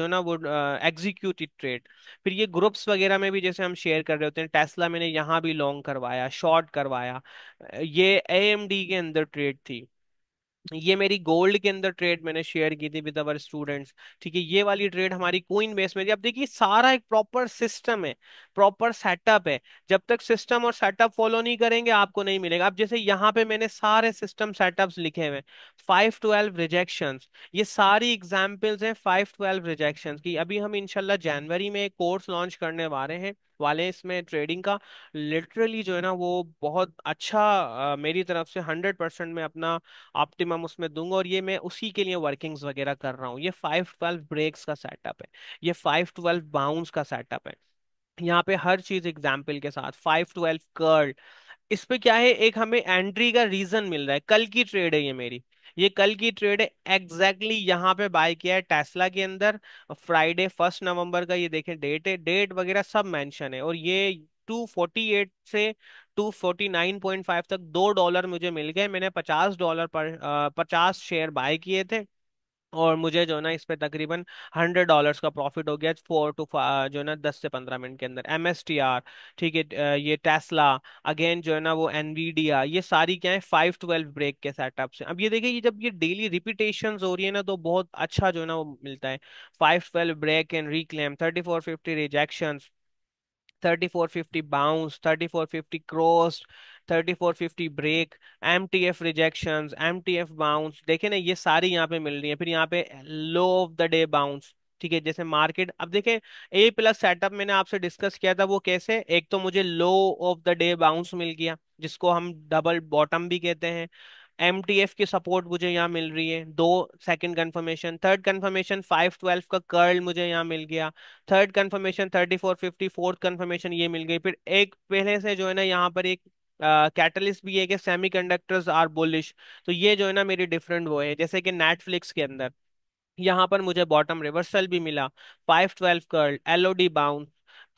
जो ना वो एग्जीक्यूटेड ट्रेड फिर ये ग्रुप्स वगैरह में भी जैसे हम शेयर कर रहे होते हैं टेस्ला मैंने यहाँ भी लॉन्ग करवाया शॉर्ट करवाया ये एएमडी के अंदर ट्रेड थी ये मेरी गोल्ड के अंदर ट्रेड मैंने शेयर की थी विद अवर स्टूडेंट्स ठीक है ये वाली ट्रेड हमारी कोइन बेस में थी अब देखिए सारा एक प्रॉपर सिस्टम है प्रॉपर सेटअप है जब तक सिस्टम और सेटअप फॉलो नहीं करेंगे आपको नहीं मिलेगा अब जैसे यहाँ पे मैंने सारे सिस्टम सेटअप्स लिखे हुए फाइव ट्वेल्व रिजेक्शन ये सारी एग्जाम्पल्स हैं फाइव ट्वेल्व रिजेक्शन की अभी हम इनशाला जनवरी में कोर्स लॉन्च करने वाले हैं वाले इसमें ट्रेडिंग का लिटरली जो है ना वो बहुत अच्छा मेरी तरफ से हंड्रेड परसेंट मैं अपना ऑप्टिमम उसमें दूंगा और ये मैं उसी के लिए वर्किंग्स वगैरह कर रहा हूँ ये फाइव ट्वेल्व ब्रेक्स का सेटअप है ये फाइव ट्वेल्व बाउंस का सेटअप है यहाँ पे हर चीज एग्जाम्पल के साथ फाइव ट्वेल्व कर्ल इस पे क्या है एक हमें एंट्री का रीजन मिल रहा है कल की ट्रेड है ये मेरी ये कल की ट्रेड है एग्जैक्टली यहाँ पे बाय किया है टेस्ला के अंदर फ्राइडे फर्स्ट नवंबर का ये देखें डेट है डेट वगैरह सब मेंशन है और ये 248 से 249.5 तक दो डॉलर मुझे मिल गए मैंने 50 डॉलर पर आ, 50 शेयर बाय किए थे और मुझे जो है ना इस पे तकरीबन हंड्रेड डॉलर्स का प्रॉफिट हो गया फोर टू जो ना दस से पंद्रह मिनट के अंदर एम एस टी आर ठीक है ये टेस्ला अगेन जो है ना वो एनवीडिया ये सारी क्या है फाइव ट्वेल्व ब्रेक के सेटअप से अब ये देखिए ये जब ये डेली रिपीटेशन हो रही है ना तो बहुत अच्छा जो है ना वो मिलता है five twelve break and reclaim thirty four fifty rejection thirty four fifty bounce thirty four fifty cross 3450 break M T F rejection M T F bounce देखे ना ये सारी यहाँ पे मिल रही है फिर यहाँ पे low of the day bounce ठीक है जैसे मार्केट अब देखे ए प्लस सेटअप मैंने आपसे डिस्कस किया था वो कैसे एक तो मुझे low of the day bounce मिल गया जिसको हम डबल बॉटम भी कहते हैं एम टी एफ की सपोर्ट मुझे यहाँ मिल रही है दो second confirmation third confirmation five twelve का कर्ल मुझे यहाँ मिल गया third confirmation thirty four fifty fourth confirmation ये मिल गई फिर एक पहले से जो है ना यहाँ पर एक कैटलिस्ट uh, भी है कि सेमी कंडक्टर्स आर बुलिश तो ये जो है ना मेरी डिफरेंट वो है जैसे कि नेटफ्लिक्स के अंदर यहाँ पर मुझे बॉटम रिवर्सल भी मिला five twelve curl the bounce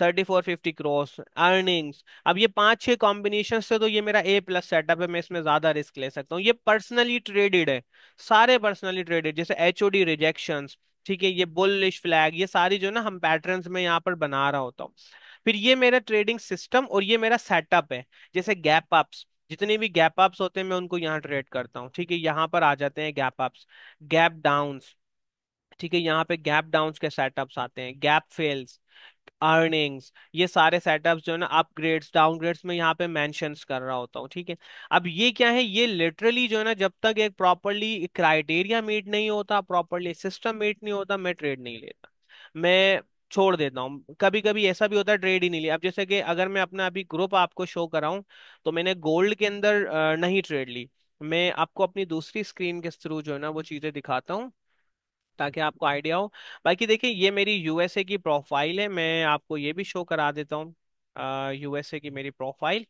thirty four fifty cross earnings अब ये पांच छह कॉम्बिनेशन से तो ये मेरा ए प्लस सेटअप है मैं इसमें ज्यादा रिस्क ले सकता हूँ ये पर्सनली ट्रेडेड है सारे पर्सनली ट्रेडेड जैसे एच ओ डी रिजेक्शन ठीक है ये बुलिश फ्लैग ये सारी जो ना हम पैटर्न में यहाँ पर बना रहा होता हूँ फिर ये मेरा ट्रेडिंग सिस्टम और ये मेरा सेटअप है जैसे गैप अप्स जितने भी गैप अप्स होते हैं मैं उनको यहाँ ट्रेड करता हूँ ठीक है यहाँ पर आ जाते हैं गैप अप्स गैप डाउन्स ठीक है यहाँ पे गैप डाउन्स के सेटअप्स आते हैं गैप फेल्स अर्निंग्स ये सारे सेटअप्स जो है ना अपग्रेड्स डाउनग्रेड्स में यहाँ पे मैंशन कर रहा होता हूँ ठीक है अब ये क्या है ये लिटरली जो है ना जब तक एक प्रॉपरली क्राइटेरिया मीट नहीं होता प्रॉपरली सिस्टम मीट नहीं होता मैं ट्रेड नहीं लेता मैं छोड़ देता हूँ कभी कभी ऐसा भी होता है ट्रेड ही नहीं लिया अब जैसे कि अगर मैं अपना अभी ग्रुप आपको शो कराऊं तो मैंने गोल्ड के अंदर नहीं ट्रेड ली मैं आपको अपनी दूसरी स्क्रीन के थ्रू जो है ना वो चीजें दिखाता हूँ ताकि आपको आइडिया हो बाकी देखिए ये मेरी यूएसए की प्रोफाइल है मैं आपको ये भी शो करा देता हूँ यूएसए की मेरी प्रोफाइल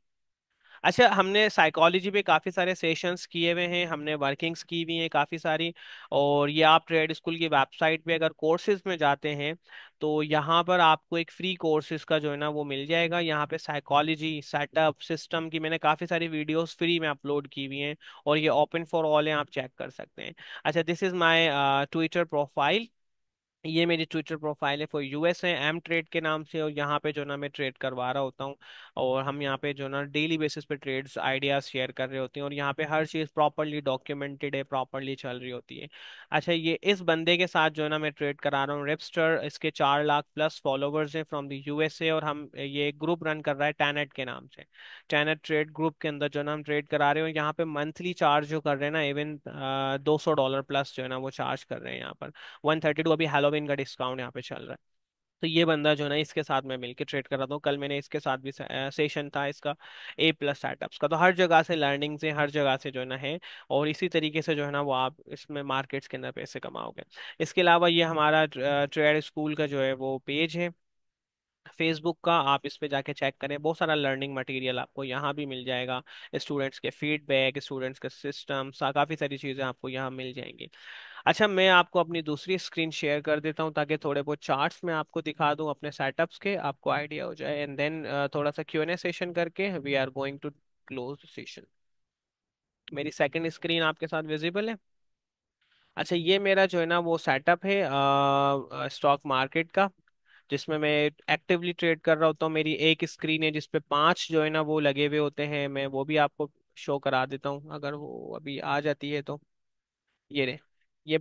अच्छा हमने साइकोलॉजी पे काफ़ी सारे सेशंस किए हुए हैं हमने वर्किंग्स की हुई हैं काफ़ी सारी और ये आप ट्रेड स्कूल की वेबसाइट पे अगर कोर्सेज में जाते हैं तो यहाँ पर आपको एक फ्री कोर्सेज का जो है ना वो मिल जाएगा यहाँ पे साइकोलॉजी सेटअप सिस्टम की मैंने काफ़ी सारी वीडियोस फ्री में अपलोड की हुई हैं और ये ओपन फॉर ऑल है आप चेक कर सकते हैं अच्छा this is my Twitter profile ये मेरी ट्विटर प्रोफाइल है फॉर यूएस है एम ट्रेड के नाम से और यहाँ पे जो ना मैं ट्रेड करवा रहा होता हूँ और हम यहाँ पे जो ना डेली बेसिस पे ट्रेड्स आइडियाज शेयर कर रहे होते हैं और यहाँ पे हर चीज़ प्रॉपरली डॉक्यूमेंटेड है प्रॉपरली चल रही होती है अच्छा ये इस बंदे के साथ जो ना मैं ट्रेड करा रहा हूँ रिपस्टर इसके चार लाख प्लस फॉलोवर्स हैं फ्रॉम द यूएसए और हम ये ग्रुप रन कर रहा है टैनेट के नाम से टैनेट ट्रेड ग्रुप के अंदर जो ना हम ट्रेड करा रहे हैं यहाँ पे मंथली चार्ज जो कर रहे हैं ना इवन दो सौ डॉलर प्लस जो है ना वो चार्ज कर रहे हैं यहाँ पर वन थर्टी टू अभी हेलो अभी इनका डिस्काउंट यहाँ पे चल रहा है तो ये बंदा जो ना इसके साथ मैं मिलके ट्रेड कर रहा था कल मैंने इसके साथ भी सेशन था इसका ए प्लस स्टार्टअप्स का तो हर जगह से लर्निंग से हर जगह से जो है ना है और इसी तरीके से जो है ना वो आप इसमें मार्केट्स के अंदर पैसे कमाओगे इसके अलावा ये हमारा ट्रेड स्कूल का जो है वो पेज है फेसबुक का आप इस पे जाके चेक करें बहुत सारा लर्निंग मटेरियल आपको यहाँ भी मिल जाएगा स्टूडेंट्स के फीडबैक स्टूडेंट्स के सिस्टम काफ़ी सारी चीज़ें आपको यहाँ मिल जाएंगी अच्छा मैं आपको अपनी दूसरी स्क्रीन शेयर कर देता हूँ ताकि थोड़े बहुत चार्ट्स में आपको दिखा दूँ अपने सेटअप्स के आपको आइडिया हो जाए एंड देन थोड़ा सा क्यू एन ए सेशन करके we are going to close session मेरी सेकेंड स्क्रीन आपके साथ विजिबल है अच्छा ये मेरा जो है ना वो सेटअप है स्टॉक मार्केट का जिसमें मैं एक्टिवली ट्रेड कर रहा होता हूँ मेरी एक स्क्रीन है जिसपे पांच जो है ना वो लगे हुए होते हैं मैं वो भी आपको शो करा देता हूँ अगर वो अभी आ जाती है तो ये रहे ये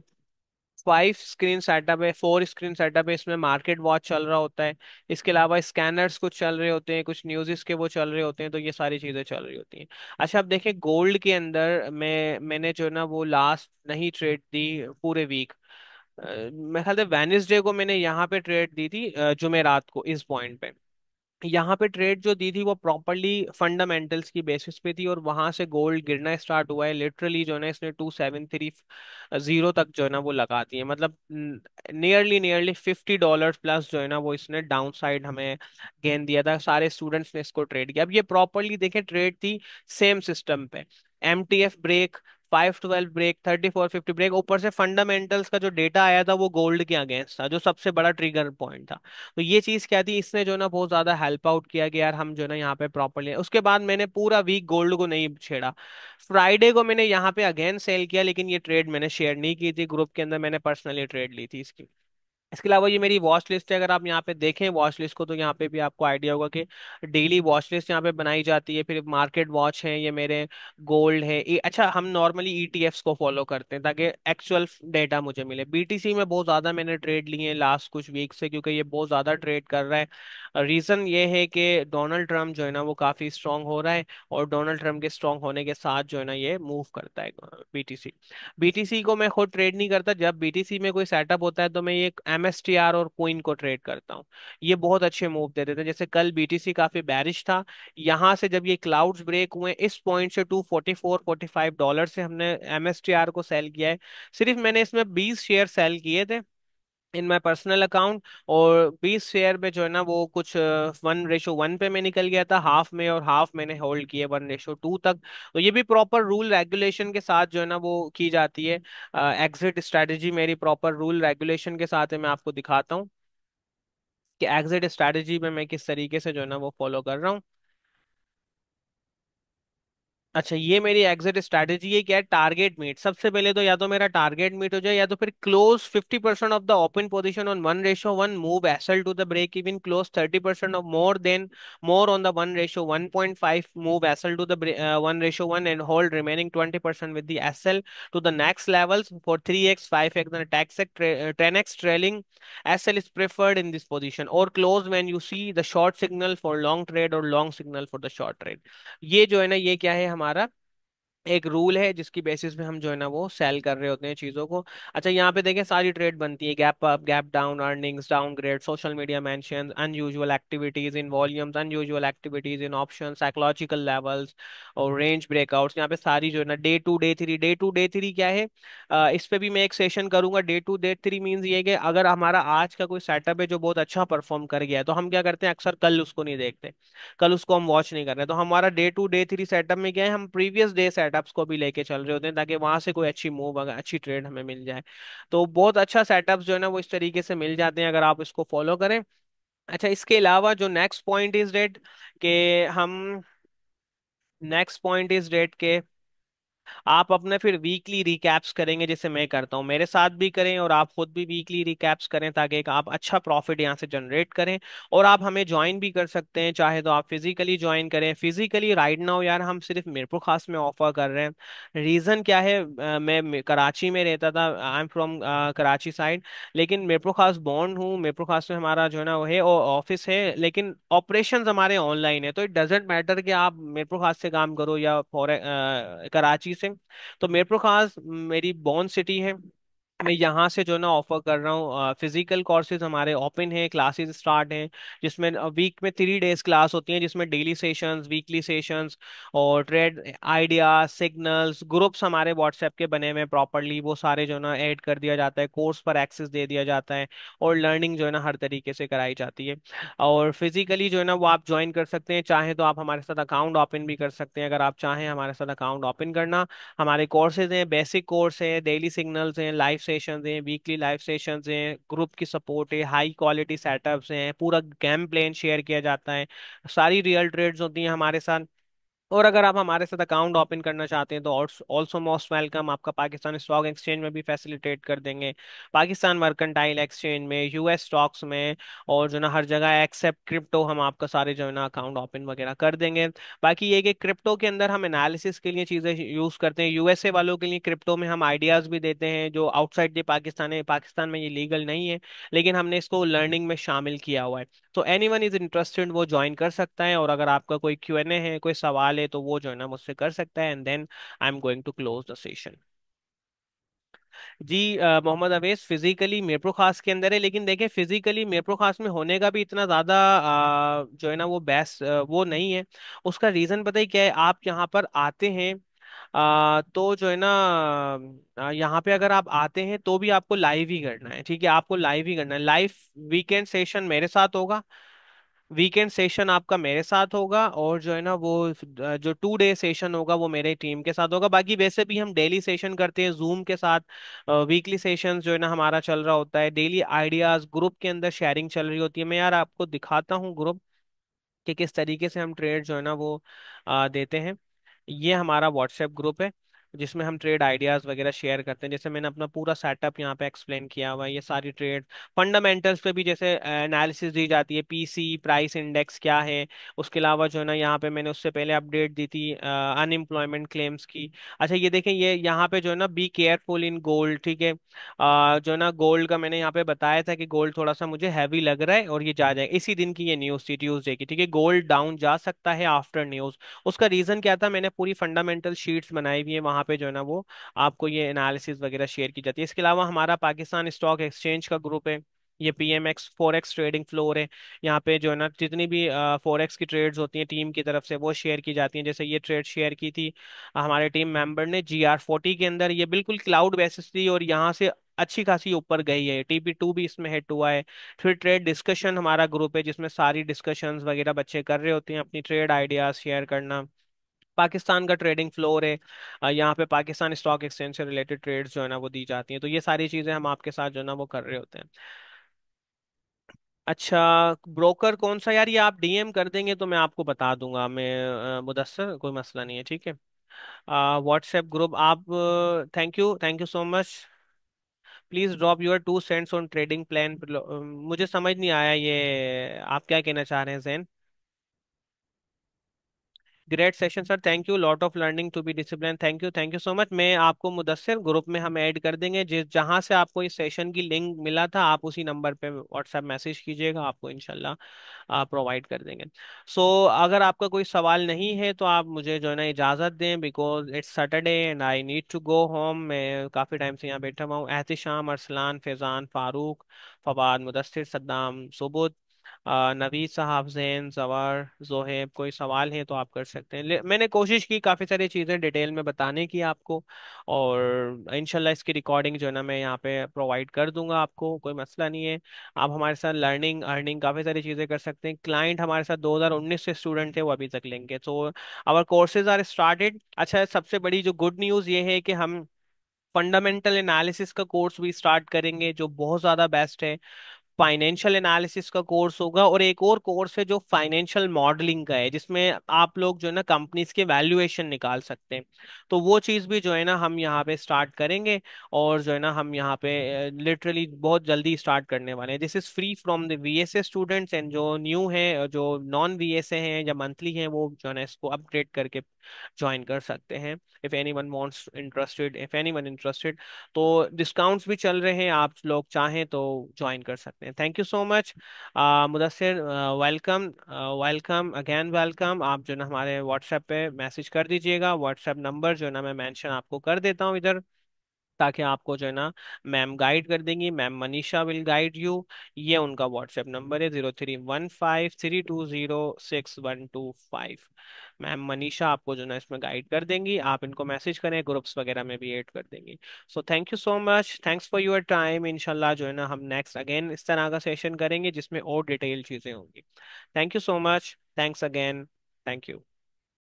फाइव स्क्रीन सेटअप है फोर स्क्रीन सेटअप है इसमें मार्केट वॉच चल रहा होता है इसके अलावा स्कैनर्स कुछ चल रहे होते हैं कुछ न्यूज़ के वो चल रहे होते हैं तो ये सारी चीज़ें चल रही होती हैं अच्छा अब देखें गोल्ड के अंदर मैं मैंने जो ना वो लास्ट नहीं ट्रेड दी पूरे वीक मेरे ख्याल से वेनेसडे को मैंने यहाँ पे ट्रेड दी थी जुमे रात को इस पॉइंट पे यहाँ पे ट्रेड जो दी थी वो प्रॉपरली फंडामेंटल्स की बेसिस पे थी और वहां से गोल्ड गिरना स्टार्ट हुआ है लिटरली जो है ना इसने टू सेवन थ्री जीरो तक जो है ना वो लगा दी है मतलब nearly nearly fifty dollar plus जो है ना वो इसने डाउन साइड हमें गेन दिया था सारे स्टूडेंट्स ने इसको ट्रेड किया अब ये प्रॉपरली देखें ट्रेड थी सेम सिस्टम पे M T F break five twelve break thirty four fifty break ऊपर से फंडामेंटल्स का जो डेटा आया था वो गोल्ड के अगेंस्ट था जो सबसे बड़ा ट्रिगर पॉइंट था तो ये चीज क्या थी इसने जो ना बहुत ज्यादा हेल्प आउट किया कि यार हम जो ना यहाँ पे प्रॉपरली उसके बाद मैंने पूरा वीक गोल्ड को नहीं छेड़ा फ्राइडे को मैंने यहाँ पे अगेन सेल किया लेकिन ये ट्रेड मैंने शेयर नहीं की थी ग्रुप के अंदर मैंने पर्सनली ट्रेड ली थी इसकी इसके अलावा ये मेरी वॉच लिस्ट है अगर आप यहाँ पे देखें वॉच लिस्ट को तो यहाँ पे भी आपको आइडिया होगा कि डेली वॉच लिस्ट यहाँ पे बनाई जाती है फिर मार्केट वॉच है ये मेरे गोल्ड है ये अच्छा हम नॉर्मली ईटीएफ्स e को फॉलो करते हैं ताकि एक्चुअल डेटा मुझे मिले बीटीसी में बहुत ज़्यादा मैंने ट्रेड लिए हैं लास्ट कुछ वीक से क्योंकि ये बहुत ज़्यादा ट्रेड कर रहा है रीज़न ये है कि डोनाल्ड ट्रम्प जो है ना वो काफ़ी स्ट्रॉन्ग हो रहा है और डोनाल्ड ट्रम्प के स्ट्रॉन्ग होने के साथ जो है ना ये मूव करता है बीटीसी बीटीसी को मैं खुद ट्रेड नहीं करता जब बीटीसी में कोई सेटअप होता है तो मैं ये एम एमएसटीआर और कोइन को ट्रेड करता हूँ ये बहुत अच्छे मूव दे देते हैं जैसे कल बीटीसी काफी बैरिश था यहाँ से जब ये क्लाउड्स ब्रेक हुए इस पॉइंट से two forty four forty five dollar से हमने एमएसटीआर को सेल किया है सिर्फ मैंने इसमें बीस शेयर सेल किए थे इन माई पर्सनल अकाउंट और बीस शेयर में जो है ना वो कुछ वन रेशो वन पे मैं निकल गया था हाफ में और हाफ मैंने होल्ड किए वन रेशो टू तक तो ये भी प्रॉपर रूल रेगुलेशन के साथ जो है ना वो की जाती है एग्जिट स्ट्रेटेजी मेरी प्रॉपर रूल रेगुलेशन के साथ है मैं आपको दिखाता हूँ कि एग्जिट स्ट्रेटजी में मैं किस तरीके से जो है ना वो फॉलो कर रहा हूँ अच्छा ये मेरी एग्जिट स्ट्रैटेजी है क्या है टारगेट मीट सबसे पहले तो या तो मेरा टारगेट मीट हो जाए या तो फिर close fifty percent of the open position on one ratio one move SL to the break even close thirty percent of more than more on the one ratio one point five move SL to the one ratio one and hold remaining twenty percent with the to the next levels for three X five X tax ten X trailing SL is preferred in this position और close when you see the short signal for long trade और long signal for the short trade ये जो है ना ये क्या है हमारे हमारा एक रूल है जिसकी बेसिस पे हम जो है ना वो सेल कर रहे होते हैं चीज़ों को अच्छा यहाँ पे देखें सारी ट्रेड बनती है gap up gap down earnings downgrade social media mention unusual activities in volumes unusual activities in option psychological levels और हम्म। रेंज ब्रेकआउट्स यहाँ पे सारी जो है ना day two day three day two day three क्या है आ, इस पर भी मैं एक सेशन करूंगा day two day three means ये कि अगर हमारा आज का कोई सेटअप है जो बहुत अच्छा परफॉर्म कर गया है तो हम क्या करते हैं अक्सर कल उसको नहीं देखते कल उसको हम वॉच नहीं कर रहे तो हमारा day two day three setup में क्या है हम प्रीवियस डे सेटअप सेटअप्स को भी लेके चल रहे होते हैं ताकि वहां से कोई अच्छी मूव अगर अच्छी ट्रेड हमें मिल जाए तो बहुत अच्छा सेटअप्स जो है ना वो इस तरीके से मिल जाते हैं अगर आप इसको फॉलो करें अच्छा इसके अलावा जो नेक्स्ट पॉइंट इज डेट के हम नेक्स्ट पॉइंट इज डेट के आप अपने फिर वीकली रिकैप्स करेंगे जैसे मैं करता हूँ मेरे साथ भी करें और आप खुद भी वीकली रिकैप्स करें ताकि एक आप अच्छा प्रॉफिट यहाँ से जनरेट करें और आप हमें ज्वाइन भी कर सकते हैं चाहे तो आप फिजिकली ज्वाइन करें फिजिकली राइट नाउ यार हम सिर्फ मीरपुर खास में ऑफर कर रहे हैं रीज़न क्या है मैं कराची में रहता था I am from Karachi side लेकिन मीरपुर खास बॉन्ड हूँ मीरपुर खास में हमारा जो है ना वो है ऑफिस है लेकिन ऑपरेशन हमारे ऑनलाइन है तो इट डजेंट मैटर कि आप मीरपुर खास से काम करो या फॉर कराची से तो मेरपुर खास मेरी बॉर्न सिटी है मैं यहाँ से जो ना ऑफर कर रहा हूँ फिजिकल कोर्सेज हमारे ओपन हैं क्लासेस स्टार्ट हैं जिसमें वीक में थ्री डेज क्लास होती हैं जिसमें डेली सेशंस वीकली सेशंस और ट्रेड आइडिया सिग्नल्स ग्रुप्स हमारे व्हाट्सएप के बने हुए हैं प्रॉपरली वो सारे जो ना ऐड कर दिया जाता है कोर्स पर एक्सेस दे दिया जाता है और लर्निंग जो है ना हर तरीके से कराई जाती है और फिजिकली जो है ना वो आप ज्वाइन कर सकते हैं चाहे तो आप हमारे साथ अकाउंट ओपन भी कर सकते हैं अगर आप चाहें हमारे साथ अकाउंट ओपन करना हमारे कोर्सेज हैं बेसिक कोर्स है डेली सिग्नल्स हैं लाइफ से सेशंस हैं वीकली लाइव सेशंस हैं ग्रुप की सपोर्ट है हाई क्वालिटी सेटअप्स हैं पूरा गेम प्लान शेयर किया जाता है सारी रियल ट्रेड्स होती हैं हमारे साथ और अगर आप हमारे साथ अकाउंट ओपन करना चाहते हैं तो ऑल्सो मोस्ट वेलकम आपका पाकिस्तान स्टॉक एक्सचेंज में भी फैसिलिटेट कर देंगे पाकिस्तान मर्केंटाइल एक्सचेंज में यूएस स्टॉक्स में और जो ना हर जगह एक्सेप्ट क्रिप्टो हम आपका सारे जो है ना अकाउंट ओपन वगैरह कर देंगे बाकी ये कि क्रिप्टो के अंदर हम एनालिसिस के लिए चीज़ें यूज़ करते हैं यूएसए वालों के लिए क्रिप्टो में हम आइडियाज़ भी देते हैं जो आउटसाइड द पाकिस्तान है पाकिस्तान में ये लीगल नहीं है लेकिन हमने इसको लर्निंग में शामिल किया हुआ है तो एनी वन इज इंटरेस्टेड वो ज्वाइन कर सकता है और अगर आपका कोई क्यू एन ए है कोई सवाल है तो वो जो है ना मुझसे कर सकता है and then I am going to close the session ji Mohammad Awais physically Mirpur Khas के अंदर है लेकिन देखिए फिजिकली मेप्रो खास में होने का भी इतना ज़्यादा जो है ना वो बेस्ट वो नहीं है उसका रीज़न पता ही क्या है आप यहाँ पर आते हैं आ, तो जो है ना यहाँ पे अगर आप आते हैं तो भी आपको लाइव ही करना है ठीक है आपको लाइव ही करना है लाइव वीकेंड सेशन मेरे साथ होगा वीकेंड सेशन आपका मेरे साथ होगा और जो है ना वो जो टू डे सेशन होगा वो मेरे टीम के साथ होगा बाकी वैसे भी हम डेली सेशन करते हैं जूम के साथ वीकली सेशन जो है ना हमारा चल रहा होता है डेली आइडियाज ग्रुप के अंदर शेयरिंग चल रही होती है मैं यार आपको दिखाता हूँ ग्रुप कि किस तरीके से हम ट्रेड जो है ना वो आ, देते हैं ये हमारा व्हाट्सएप ग्रुप है जिसमें हम ट्रेड आइडियाज वगैरह शेयर करते हैं जैसे मैंने अपना पूरा सेटअप यहाँ पे एक्सप्लेन किया हुआ है ये सारी ट्रेड फंडामेंटल्स पे भी जैसे एनालिसिस दी जाती है पीसी प्राइस इंडेक्स क्या है उसके अलावा जो है ना यहाँ पे मैंने उससे पहले अपडेट दी थी अनएम्प्लॉयमेंट क्लेम्स की अच्छा ये देखें ये यहाँ पे जो है ना बी केयरफुल इन गोल्ड ठीक है जो है ना गोल्ड का मैंने यहाँ पे बताया था कि गोल्ड थोड़ा सा मुझे हैवी लग रहा है और ये जा जाए इसी दिन की ये न्यूज़ थी ट्यूजडे की ठीक है गोल्ड डाउन जा सकता है आफ्टर न्यूज़ उसका रीज़न क्या था मैंने पूरी फंडामेंटल शीट्स बनाई हुई है वहाँ पे जो है ना वो आपको ये एनालिसिस वगैरह शेयर की जाती है इसके अलावा हमारा पाकिस्तान स्टॉक एक्सचेंज का ग्रुप है ये P M X forex trading floor है यहाँ पे जो है ना जितनी भी फोर एक्स की ट्रेड्स होती हैं टीम की तरफ से वो शेयर की जाती हैं जैसे ये ट्रेड शेयर की थी हमारे टीम मेंबर ने जी आर फोर्टी के अंदर ये बिल्कुल क्लाउड बेसिस थी और यहाँ से अच्छी खासी ऊपर गई है टी पी टू भी इसमें हिट हुआ है फिर ट्रेड डिस्कशन हमारा ग्रुप है जिसमें सारी डिस्कशंस वगैरह बच्चे कर रहे होते हैं अपनी ट्रेड आइडियाज शेयर करना पाकिस्तान का ट्रेडिंग फ्लोर है यहाँ पे पाकिस्तान स्टॉक एक्सचेंज से रिलेटेड ट्रेड्स जो है ना वो दी जाती हैं तो ये सारी चीज़ें हम आपके साथ जो है ना वो कर रहे होते हैं अच्छा ब्रोकर कौन सा यार ये आप डीएम कर देंगे तो मैं आपको बता दूंगा मैं मुदस्सर कोई मसला नहीं है ठीक है व्हाट्सएप ग्रुप आप thank you thank you so much please drop your two cents on trading plan मुझे समझ नहीं आया ये आप क्या कहना चाह रहे हैं Jain great session sir thank you lot of learning to be discipline thank you thank you so much मैं आपको मुदस्सर ग्रुप में हम ऐड कर देंगे जिस जहाँ से आपको इस सेशन की लिंक मिला था आप उसी नंबर पे व्हाट्सएप मैसेज कीजिएगा आपको इनशाला प्रोवाइड कर देंगे सो so, अगर आपका कोई सवाल नहीं है तो आप मुझे जो है ना इजाज़त दें because it's Saturday and I need to go home मैं काफ़ी टाइम से यहाँ बैठा हुआ हूँ एहतिशाम अरसलान फैज़ान फ़ारूक फवाद मुदसर सद्दाम सुबुत नवीद साहब जैन जवार जोहेब कोई सवाल है तो आप कर सकते हैं मैंने कोशिश की काफ़ी सारी चीज़ें डिटेल में बताने की आपको और इनशाला इसकी रिकॉर्डिंग जो है ना मैं यहाँ पे प्रोवाइड कर दूंगा आपको कोई मसला नहीं है आप हमारे साथ लर्निंग अर्निंग काफ़ी सारी चीज़ें कर सकते हैं क्लाइंट हमारे साथ 2019 से स्टूडेंट थे वो अभी तक लेंगे तो आवर कोर्सेज आर स्टार्टेड अच्छा सबसे बड़ी जो गुड न्यूज़ ये है कि हम फंडामेंटल एनालिसिस का कोर्स भी स्टार्ट करेंगे जो बहुत ज़्यादा बेस्ट है फाइनेंशियल एनालिसिस का कोर्स होगा और एक और कोर्स है जो फाइनेंशियल मॉडलिंग का है जिसमें आप लोग जो है ना कंपनीज के वैल्यूएशन निकाल सकते हैं तो वो चीज़ भी जो है ना हम यहाँ पे स्टार्ट करेंगे और जो है ना हम यहाँ पे लिटरली बहुत जल्दी स्टार्ट करने वाले हैं this is free from the V S A students and जो न्यू है जो नॉन वी एस ए हैं या मंथली हैं वो जो है ना इसको अपग्रेड करके ज्वाइन कर सकते हैं if anyone wants interested if anyone interested तो डिस्काउंट्स भी चल रहे हैं आप लोग चाहें तो ज्वाइन कर सकते हैं thank you so much Mudassar welcome welcome again welcome आप जो ना हमारे व्हाट्सएप पे मैसेज कर दीजिएगा व्हाट्सएप नंबर जो ना मैं मैंशन आपको कर देता हूँ इधर ताकि आपको जो है ना मैम गाइड कर देंगी ma'am Manisha will guide you ये उनका व्हाट्सएप नंबर है zero three one five three two zero six one two five ma'am Manisha आपको जो है ना इसमें गाइड कर देंगी आप इनको मैसेज करें ग्रुप्स वगैरह में भी ऐड कर देंगी so thank you so much thanks for your time इनशाला जो है ना हम नेक्स्ट अगेन इस तरह का सेशन करेंगे जिसमें और डिटेल चीज़ें होंगी thank you so much thanks again thank you